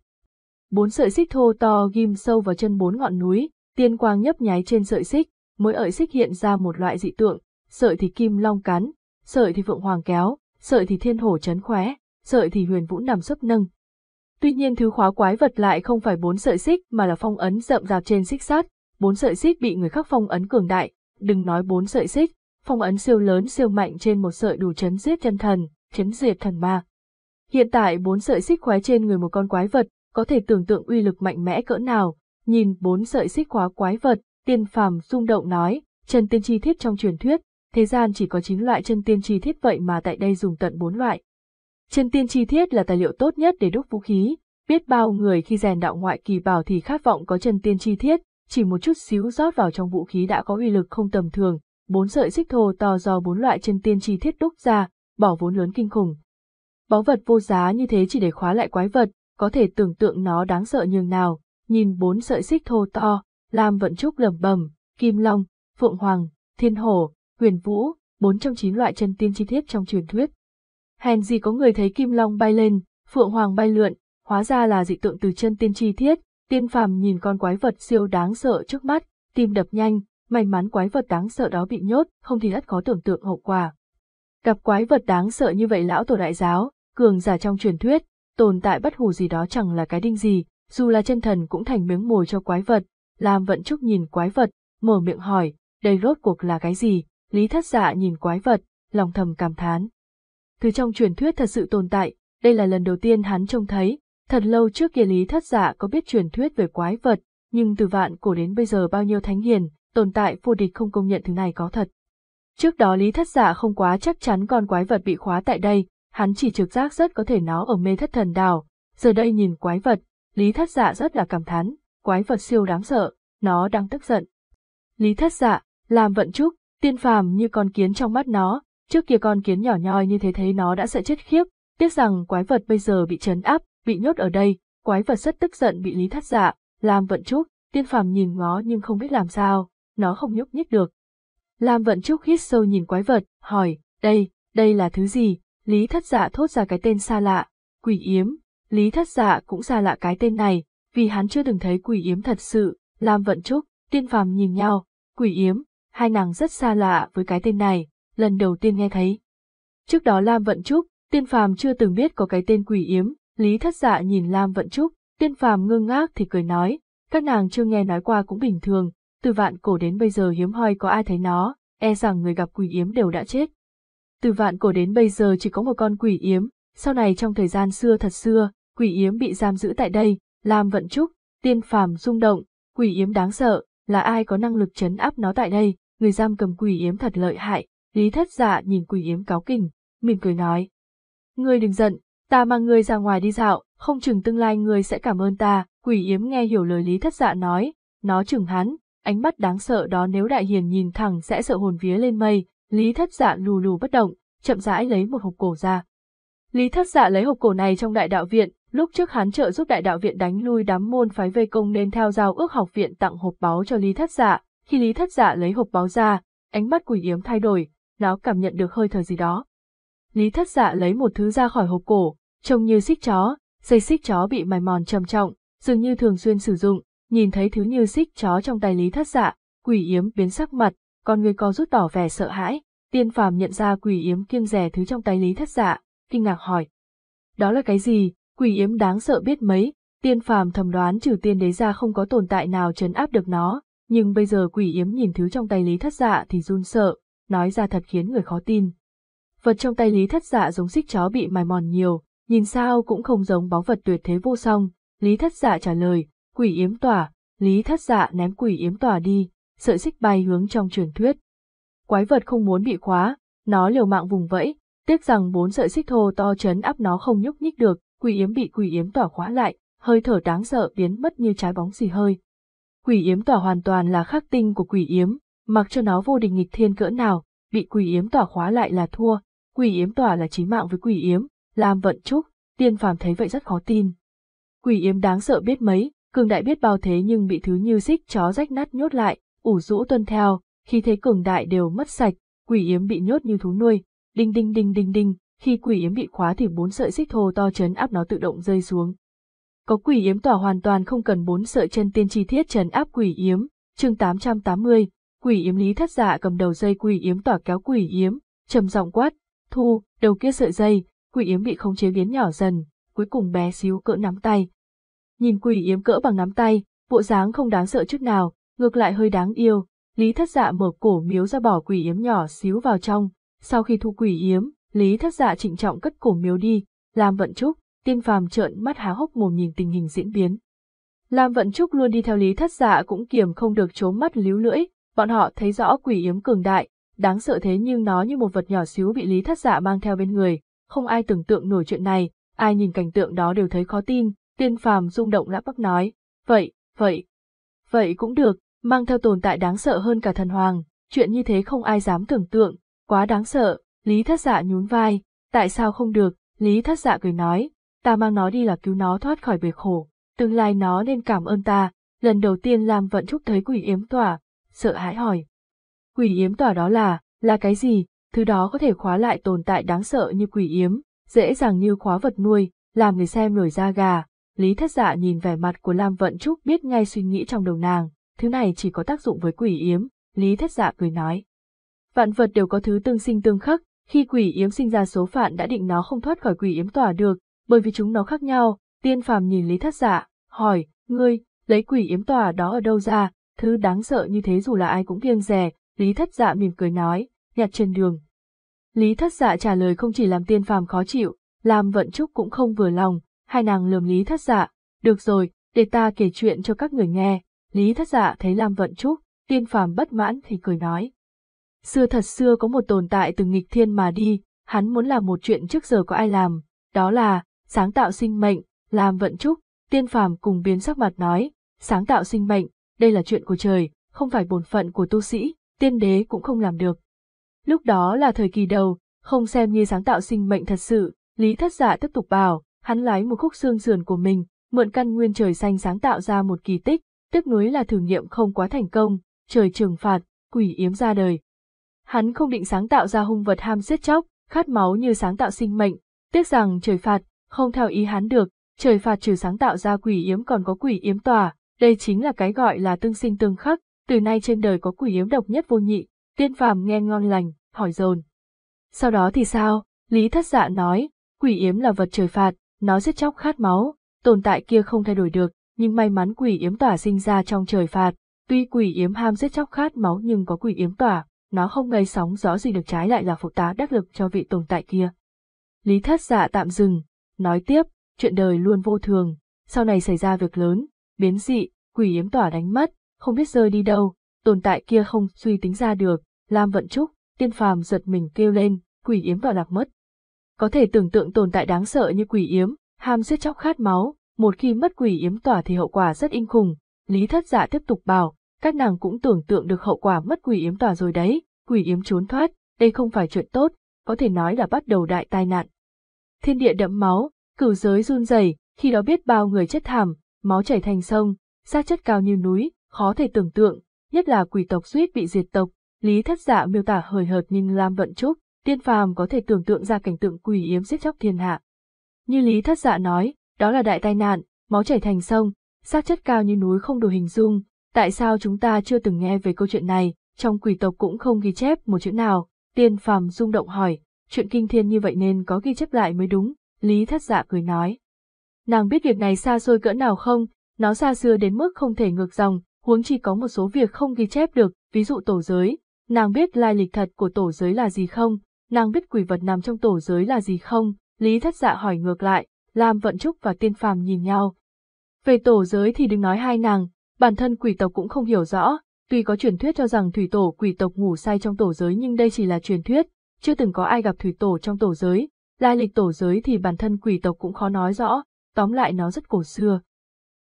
Bốn sợi xích thô to ghim sâu vào chân bốn ngọn núi, tiên quang nhấp nháy trên sợi xích, mỗi ợi xích hiện ra một loại dị tượng, sợi thì kim long cắn, sợi thì vượng hoàng kéo, sợi thì thiên hổ chấn khóe, sợi thì huyền vũ nằm sấp nâng. Tuy nhiên thứ khóa quái vật lại không phải bốn sợi xích mà là phong ấn rậm rạp trên xích sắt, bốn sợi xích bị người khác phong ấn cường đại, đừng nói bốn sợi xích, phong ấn siêu lớn siêu mạnh trên một sợi đủ chấn giết chân thần, chấn diệt thần ma. Hiện tại bốn sợi xích khóa trên người một con quái vật, có thể tưởng tượng uy lực mạnh mẽ cỡ nào, nhìn bốn sợi xích khóa quái vật, tiên phàm rung động nói, chân tiên tri thiết trong truyền thuyết, thế gian chỉ có 9 loại chân tiên tri thiết vậy mà tại đây dùng tận 4 loại. Chân tiên tri thiết là tài liệu tốt nhất để đúc vũ khí, biết bao người khi rèn đạo ngoại kỳ bảo thì khát vọng có chân tiên tri thiết, chỉ một chút xíu rót vào trong vũ khí đã có uy lực không tầm thường, bốn sợi xích thô to do bốn loại chân tiên chi thiết đúc ra, bỏ vốn lớn kinh khủng. Báu vật vô giá như thế chỉ để khóa lại quái vật, có thể tưởng tượng nó đáng sợ như nào, nhìn bốn sợi xích thô to, Lam Vận Trúc lẩm bẩm, Kim Long, Phượng Hoàng, Thiên Hổ, Huyền Vũ, bốn trong chín loại chân tiên chi thiết trong truyền thuyết. Hèn gì có người thấy Kim Long bay lên, Phượng Hoàng bay lượn, hóa ra là dị tượng từ chân tiên chi thiết, tiên phàm nhìn con quái vật siêu đáng sợ trước mắt, tim đập nhanh, may mắn quái vật đáng sợ đó bị nhốt, không thì rất khó tưởng tượng hậu quả. Gặp quái vật đáng sợ như vậy lão tổ đại giáo, cường giả trong truyền thuyết, tồn tại bất hủ gì đó chẳng là cái đinh gì, dù là chân thần cũng thành miếng mồi cho quái vật, làm vận trúc nhìn quái vật, mở miệng hỏi, đây rốt cuộc là cái gì, lý thất dạ nhìn quái vật, lòng thầm cảm thán. Từ trong truyền thuyết thật sự tồn tại, đây là lần đầu tiên hắn trông thấy, thật lâu trước kia lý thất dạ có biết truyền thuyết về quái vật, nhưng từ vạn cổ đến bây giờ bao nhiêu thánh hiền, tồn tại vô địch không công nhận thứ này có thật. Trước đó Lý Thất Dạ không quá chắc chắn con quái vật bị khóa tại đây, hắn chỉ trực giác rất có thể nó ở mê thất thần đào. giờ đây nhìn quái vật, Lý Thất Dạ rất là cảm thán, quái vật siêu đáng sợ, nó đang tức giận. Lý Thất Dạ, làm vận trúc, tiên phàm như con kiến trong mắt nó, trước kia con kiến nhỏ nhoi như thế thấy nó đã sợ chết khiếp, tiếc rằng quái vật bây giờ bị trấn áp, bị nhốt ở đây, quái vật rất tức giận bị Lý Thất Dạ, làm vận trúc, tiên phàm nhìn ngó nhưng không biết làm sao, nó không nhúc nhích được. Lam Vận Trúc hít sâu nhìn quái vật, hỏi, đây, đây là thứ gì? Lý thất dạ thốt ra cái tên xa lạ, quỷ yếm, Lý thất dạ cũng xa lạ cái tên này, vì hắn chưa từng thấy quỷ yếm thật sự, Lam Vận Trúc, tiên phàm nhìn nhau, quỷ yếm, hai nàng rất xa lạ với cái tên này, lần đầu tiên nghe thấy. Trước đó Lam Vận Trúc, tiên phàm chưa từng biết có cái tên quỷ yếm, Lý thất dạ nhìn Lam Vận Trúc, tiên phàm ngơ ngác thì cười nói, các nàng chưa nghe nói qua cũng bình thường, từ vạn cổ đến bây giờ hiếm hoi có ai thấy nó, e rằng người gặp quỷ yếm đều đã chết. Từ vạn cổ đến bây giờ chỉ có một con quỷ yếm, sau này trong thời gian xưa thật xưa, quỷ yếm bị giam giữ tại đây, làm vận trúc, tiên phàm rung động, quỷ yếm đáng sợ, là ai có năng lực chấn áp nó tại đây, người giam cầm quỷ yếm thật lợi hại, lý thất giả dạ nhìn quỷ yếm cáo kỉnh, mỉm cười nói. Ngươi đừng giận, ta mang ngươi ra ngoài đi dạo, không chừng tương lai ngươi sẽ cảm ơn ta, quỷ yếm nghe hiểu lời lý thất dạ nói, nó chừng hắn, ánh mắt đáng sợ đó nếu đại hiền nhìn thẳng sẽ sợ hồn vía lên mây, lý thất dạ lù lù bất động, chậm rãi lấy một hộp cổ ra. Lý thất dạ lấy hộp cổ này trong đại đạo viện, lúc trước hắn trợ giúp đại đạo viện đánh lui đám môn phái vây công nên theo giao ước học viện tặng hộp báo cho Lý thất dạ, khi Lý thất dạ lấy hộp báo ra, ánh mắt quỷ yếm thay đổi, nó cảm nhận được hơi thở gì đó. Lý thất dạ lấy một thứ ra khỏi hộp cổ, trông như xích chó, dây xích chó bị mài mòn trầm trọng, dường như thường xuyên sử dụng, nhìn thấy thứ như xích chó trong tay lý thất dạ, quỷ yếm biến sắc mặt, con người co rút đỏ vẻ sợ hãi, tiên phàm nhận ra quỷ yếm kiêng rẻ thứ trong tay lý thất dạ, kinh ngạc hỏi. Đó là cái gì, quỷ yếm đáng sợ biết mấy, tiên phàm thầm đoán trừ tiên đế ra không có tồn tại nào trấn áp được nó, nhưng bây giờ quỷ yếm nhìn thứ trong tay lý thất dạ thì run sợ, nói ra thật khiến người khó tin. Vật trong tay lý thất dạ giống xích chó bị mài mòn nhiều, nhìn sao cũng không giống báu vật tuyệt thế vô song, lý thất dạ trả lời, quỷ yếm tỏa, lý thất dạ ném quỷ yếm tỏa đi, sợi xích bay hướng trong truyền thuyết. Quái vật không muốn bị khóa, nó liều mạng vùng vẫy, tiếc rằng bốn sợi xích thô to chấn áp nó không nhúc nhích được, quỷ yếm bị quỷ yếm tỏa khóa lại, hơi thở đáng sợ biến mất như trái bóng xì hơi. Quỷ yếm tỏa hoàn toàn là khắc tinh của quỷ yếm, mặc cho nó vô địch nghịch thiên cỡ nào, bị quỷ yếm tỏa khóa lại là thua, quỷ yếm tỏa là chí mạng với quỷ yếm, làm vận trúc, tiên phàm thấy vậy rất khó tin. Quỷ yếm đáng sợ biết mấy, Cường đại biết bao thế nhưng bị thứ như xích chó rách nát nhốt lại, ủ rũ tuân theo, khi thế cường đại đều mất sạch, quỷ yếm bị nhốt như thú nuôi, đinh đinh đinh đinh đinh, khi quỷ yếm bị khóa thì bốn sợi xích thô to chấn áp nó tự động rơi xuống. Có quỷ yếm tỏa hoàn toàn không cần bốn sợi chân tiên chi thiết chấn áp quỷ yếm, chương 880, quỷ yếm lý thất dạ cầm đầu dây quỷ yếm tỏa kéo quỷ yếm, trầm giọng quát, thu, đầu kia sợi dây, quỷ yếm bị khống chế biến nhỏ dần, cuối cùng bé xíu cỡ nắm tay, nhìn quỷ yếm cỡ bằng nắm tay, bộ dáng không đáng sợ chút nào, ngược lại hơi đáng yêu. Lý thất dạ mở cổ miếu ra bỏ quỷ yếm nhỏ xíu vào trong, sau khi thu quỷ yếm, Lý thất dạ trịnh trọng cất cổ miếu đi, Lam vận trúc, tiên phàm trợn mắt há hốc mồm nhìn tình hình diễn biến. Lam Vận Trúc luôn đi theo Lý Thất Dạ cũng kiềm không được trố mắt líu lưỡi, bọn họ thấy rõ quỷ yếm cường đại, đáng sợ thế nhưng nó như một vật nhỏ xíu bị Lý Thất Dạ mang theo bên người, không ai tưởng tượng nổi chuyện này, ai nhìn cảnh tượng đó đều thấy khó tin, Tiên phàm rung động lã bắc nói, vậy, vậy, vậy cũng được, mang theo tồn tại đáng sợ hơn cả thần hoàng, chuyện như thế không ai dám tưởng tượng, quá đáng sợ, Lý Thất Dạ nhún vai, tại sao không được, Lý Thất Dạ cười nói, ta mang nó đi là cứu nó thoát khỏi bể khổ, tương lai nó nên cảm ơn ta, lần đầu tiên Lam Vận chúc thấy quỷ yếm tỏa, sợ hãi hỏi. Quỷ yếm tỏa đó là, là cái gì, thứ đó có thể khóa lại tồn tại đáng sợ như quỷ yếm, dễ dàng như khóa vật nuôi, làm người xem nổi da gà, Lý thất dạ nhìn vẻ mặt của Lam Vận Trúc biết ngay suy nghĩ trong đầu nàng, thứ này chỉ có tác dụng với quỷ yếm, Lý thất dạ cười nói. Vạn vật đều có thứ tương sinh tương khắc, khi quỷ yếm sinh ra số phận đã định nó không thoát khỏi quỷ yếm tỏa được, bởi vì chúng nó khác nhau, tiên phàm nhìn Lý thất dạ, hỏi, ngươi, lấy quỷ yếm tỏa đó ở đâu ra, thứ đáng sợ như thế dù là ai cũng kiêng rè, Lý thất dạ mỉm cười nói, nhặt trên đường. Lý thất dạ trả lời không chỉ làm tiên phàm khó chịu, làm vận trúc cũng không vừa lòng, hai nàng lườm Lý Thất Dạ, được rồi, để ta kể chuyện cho các người nghe. Lý Thất Dạ thấy Lam Vận Trúc, tiên phàm bất mãn thì cười nói. Xưa thật xưa có một tồn tại từ nghịch thiên mà đi, hắn muốn làm một chuyện trước giờ có ai làm, đó là, sáng tạo sinh mệnh, Lam Vận Trúc, tiên phàm cùng biến sắc mặt nói, sáng tạo sinh mệnh, đây là chuyện của trời, không phải bổn phận của tu sĩ, tiên đế cũng không làm được. Lúc đó là thời kỳ đầu, không xem như sáng tạo sinh mệnh thật sự, Lý Thất Dạ tiếp tục bảo, hắn lái một khúc xương sườn của mình, mượn căn nguyên trời xanh sáng tạo ra một kỳ tích, tiếc nuối là thử nghiệm không quá thành công, trời trừng phạt, quỷ yếm ra đời. Hắn không định sáng tạo ra hung vật ham giết chóc, khát máu như sáng tạo sinh mệnh, tiếc rằng trời phạt, không theo ý hắn được, trời phạt trừ sáng tạo ra quỷ yếm còn có quỷ yếm tòa, đây chính là cái gọi là tương sinh tương khắc, từ nay trên đời có quỷ yếm độc nhất vô nhị, tiên phàm nghe ngon lành, hỏi dồn. Sau đó thì sao? Lý thất dạ nói, quỷ yếm là vật trời phạt, nó giết chóc khát máu, tồn tại kia không thay đổi được, nhưng may mắn quỷ yếm tỏa sinh ra trong trời phạt, tuy quỷ yếm ham giết chóc khát máu nhưng có quỷ yếm tỏa, nó không gây sóng gió gì được trái lại là phụ tá đắc lực cho vị tồn tại kia. Lý thất dạ tạm dừng, nói tiếp, chuyện đời luôn vô thường, sau này xảy ra việc lớn, biến dị, quỷ yếm tỏa đánh mất, không biết rơi đi đâu, tồn tại kia không suy tính ra được, Lam Vận Trúc, tiên phàm giật mình kêu lên, quỷ yếm vào lạc mất, có thể tưởng tượng tồn tại đáng sợ như quỷ yếm, ham giết chóc khát máu, một khi mất quỷ yếm tỏa thì hậu quả rất inh khủng. Lý thất dạ tiếp tục bảo, các nàng cũng tưởng tượng được hậu quả mất quỷ yếm tỏa rồi đấy, quỷ yếm trốn thoát, đây không phải chuyện tốt, có thể nói là bắt đầu đại tai nạn. Thiên địa đẫm máu, cửu giới run rẩy, khi đó biết bao người chết thảm, máu chảy thành sông, xác chất cao như núi, khó thể tưởng tượng, nhất là quỷ tộc suýt bị diệt tộc, Lý Thất Dạ miêu tả hời hợt nhưng Lam Vận Trúc, tiên phàm có thể tưởng tượng ra cảnh tượng quỷ yếm giết chóc thiên hạ. Như Lý Thất Dạ nói, đó là đại tai nạn, máu chảy thành sông, xác chất cao như núi không đủ hình dung, tại sao chúng ta chưa từng nghe về câu chuyện này, trong quỷ tộc cũng không ghi chép một chữ nào, tiên phàm rung động hỏi, chuyện kinh thiên như vậy nên có ghi chép lại mới đúng, Lý Thất Dạ cười nói. Nàng biết việc này xa xôi cỡ nào không, nó xa xưa đến mức không thể ngược dòng, huống chi có một số việc không ghi chép được, ví dụ tổ giới, nàng biết lai lịch thật của tổ giới là gì không, nàng biết quỷ vật nằm trong tổ giới là gì không? Lý thất dạ hỏi ngược lại, Lam Vận Trúc và Tiên Phàm nhìn nhau. Về tổ giới thì đừng nói hai nàng, bản thân quỷ tộc cũng không hiểu rõ, tuy có truyền thuyết cho rằng thủy tổ quỷ tộc ngủ say trong tổ giới nhưng đây chỉ là truyền thuyết, chưa từng có ai gặp thủy tổ trong tổ giới, lai lịch tổ giới thì bản thân quỷ tộc cũng khó nói rõ, tóm lại nó rất cổ xưa.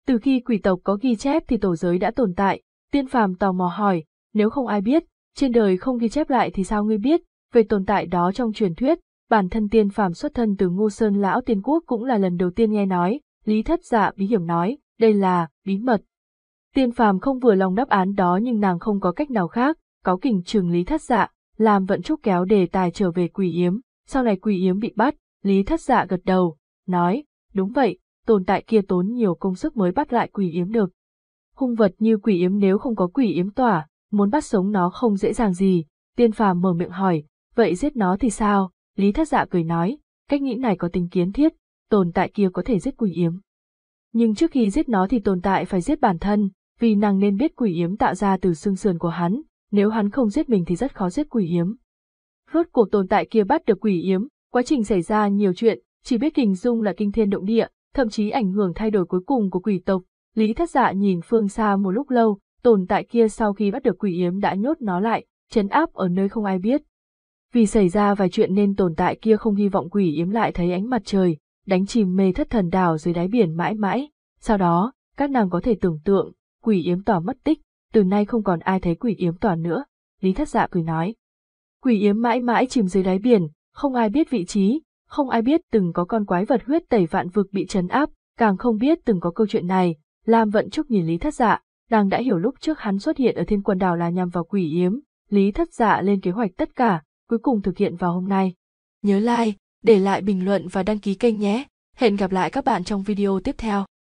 Từ khi quỷ tộc có ghi chép thì tổ giới đã tồn tại, tiên phàm tò mò hỏi, nếu không ai biết, trên đời không ghi chép lại thì sao ngươi biết, về tồn tại đó trong truyền thuyết, bản thân tiên phàm xuất thân từ Ngô Sơn lão tiên quốc cũng là lần đầu tiên nghe nói, Lý Thất Dạ bí hiểm nói, đây là bí mật. Tiên phàm không vừa lòng đáp án đó nhưng nàng không có cách nào khác, có kình trường Lý Thất Dạ, làm vận trúc kéo đề tài trở về quỷ yếm, sau này quỷ yếm bị bắt, Lý Thất Dạ gật đầu, nói, đúng vậy, tồn tại kia tốn nhiều công sức mới bắt lại quỷ yếm được. Hung vật như quỷ yếm nếu không có quỷ yếm tỏa, muốn bắt sống nó không dễ dàng gì, tiên phàm mở miệng hỏi, Vậy giết nó thì sao? Lý thất dạ cười nói, cách nghĩ này có tính kiến thiết, tồn tại kia có thể giết quỷ yếm. Nhưng trước khi giết nó thì tồn tại phải giết bản thân, vì nàng nên biết quỷ yếm tạo ra từ xương sườn của hắn, nếu hắn không giết mình thì rất khó giết quỷ yếm. Rốt cuộc tồn tại kia bắt được quỷ yếm, quá trình xảy ra nhiều chuyện, chỉ biết kình dung là kinh thiên động địa, thậm chí ảnh hưởng thay đổi cuối cùng của quỷ tộc. Lý thất dạ nhìn phương xa một lúc lâu, tồn tại kia sau khi bắt được quỷ yếm đã nhốt nó lại, chấn áp ở nơi không ai biết, vì xảy ra vài chuyện nên tồn tại kia không hy vọng quỷ yếm lại thấy ánh mặt trời, đánh chìm mê thất thần đảo dưới đáy biển mãi mãi. Sau đó, các nàng có thể tưởng tượng, quỷ yếm tỏa mất tích, từ nay không còn ai thấy quỷ yếm tỏa nữa, Lý Thất Dạ cười nói. Quỷ yếm mãi mãi chìm dưới đáy biển, không ai biết vị trí, không ai biết từng có con quái vật huyết tẩy vạn vực bị trấn áp, càng không biết từng có câu chuyện này, Lam Vận Trúc nhìn Lý Thất Dạ, nàng đã hiểu lúc trước hắn xuất hiện ở thiên quân đảo là nhằm vào quỷ yếm, Lý Thất Dạ lên kế hoạch tất cả, cuối cùng thực hiện vào hôm nay. Nhớ like, để lại bình luận và đăng ký kênh nhé. Hẹn gặp lại các bạn trong video tiếp theo.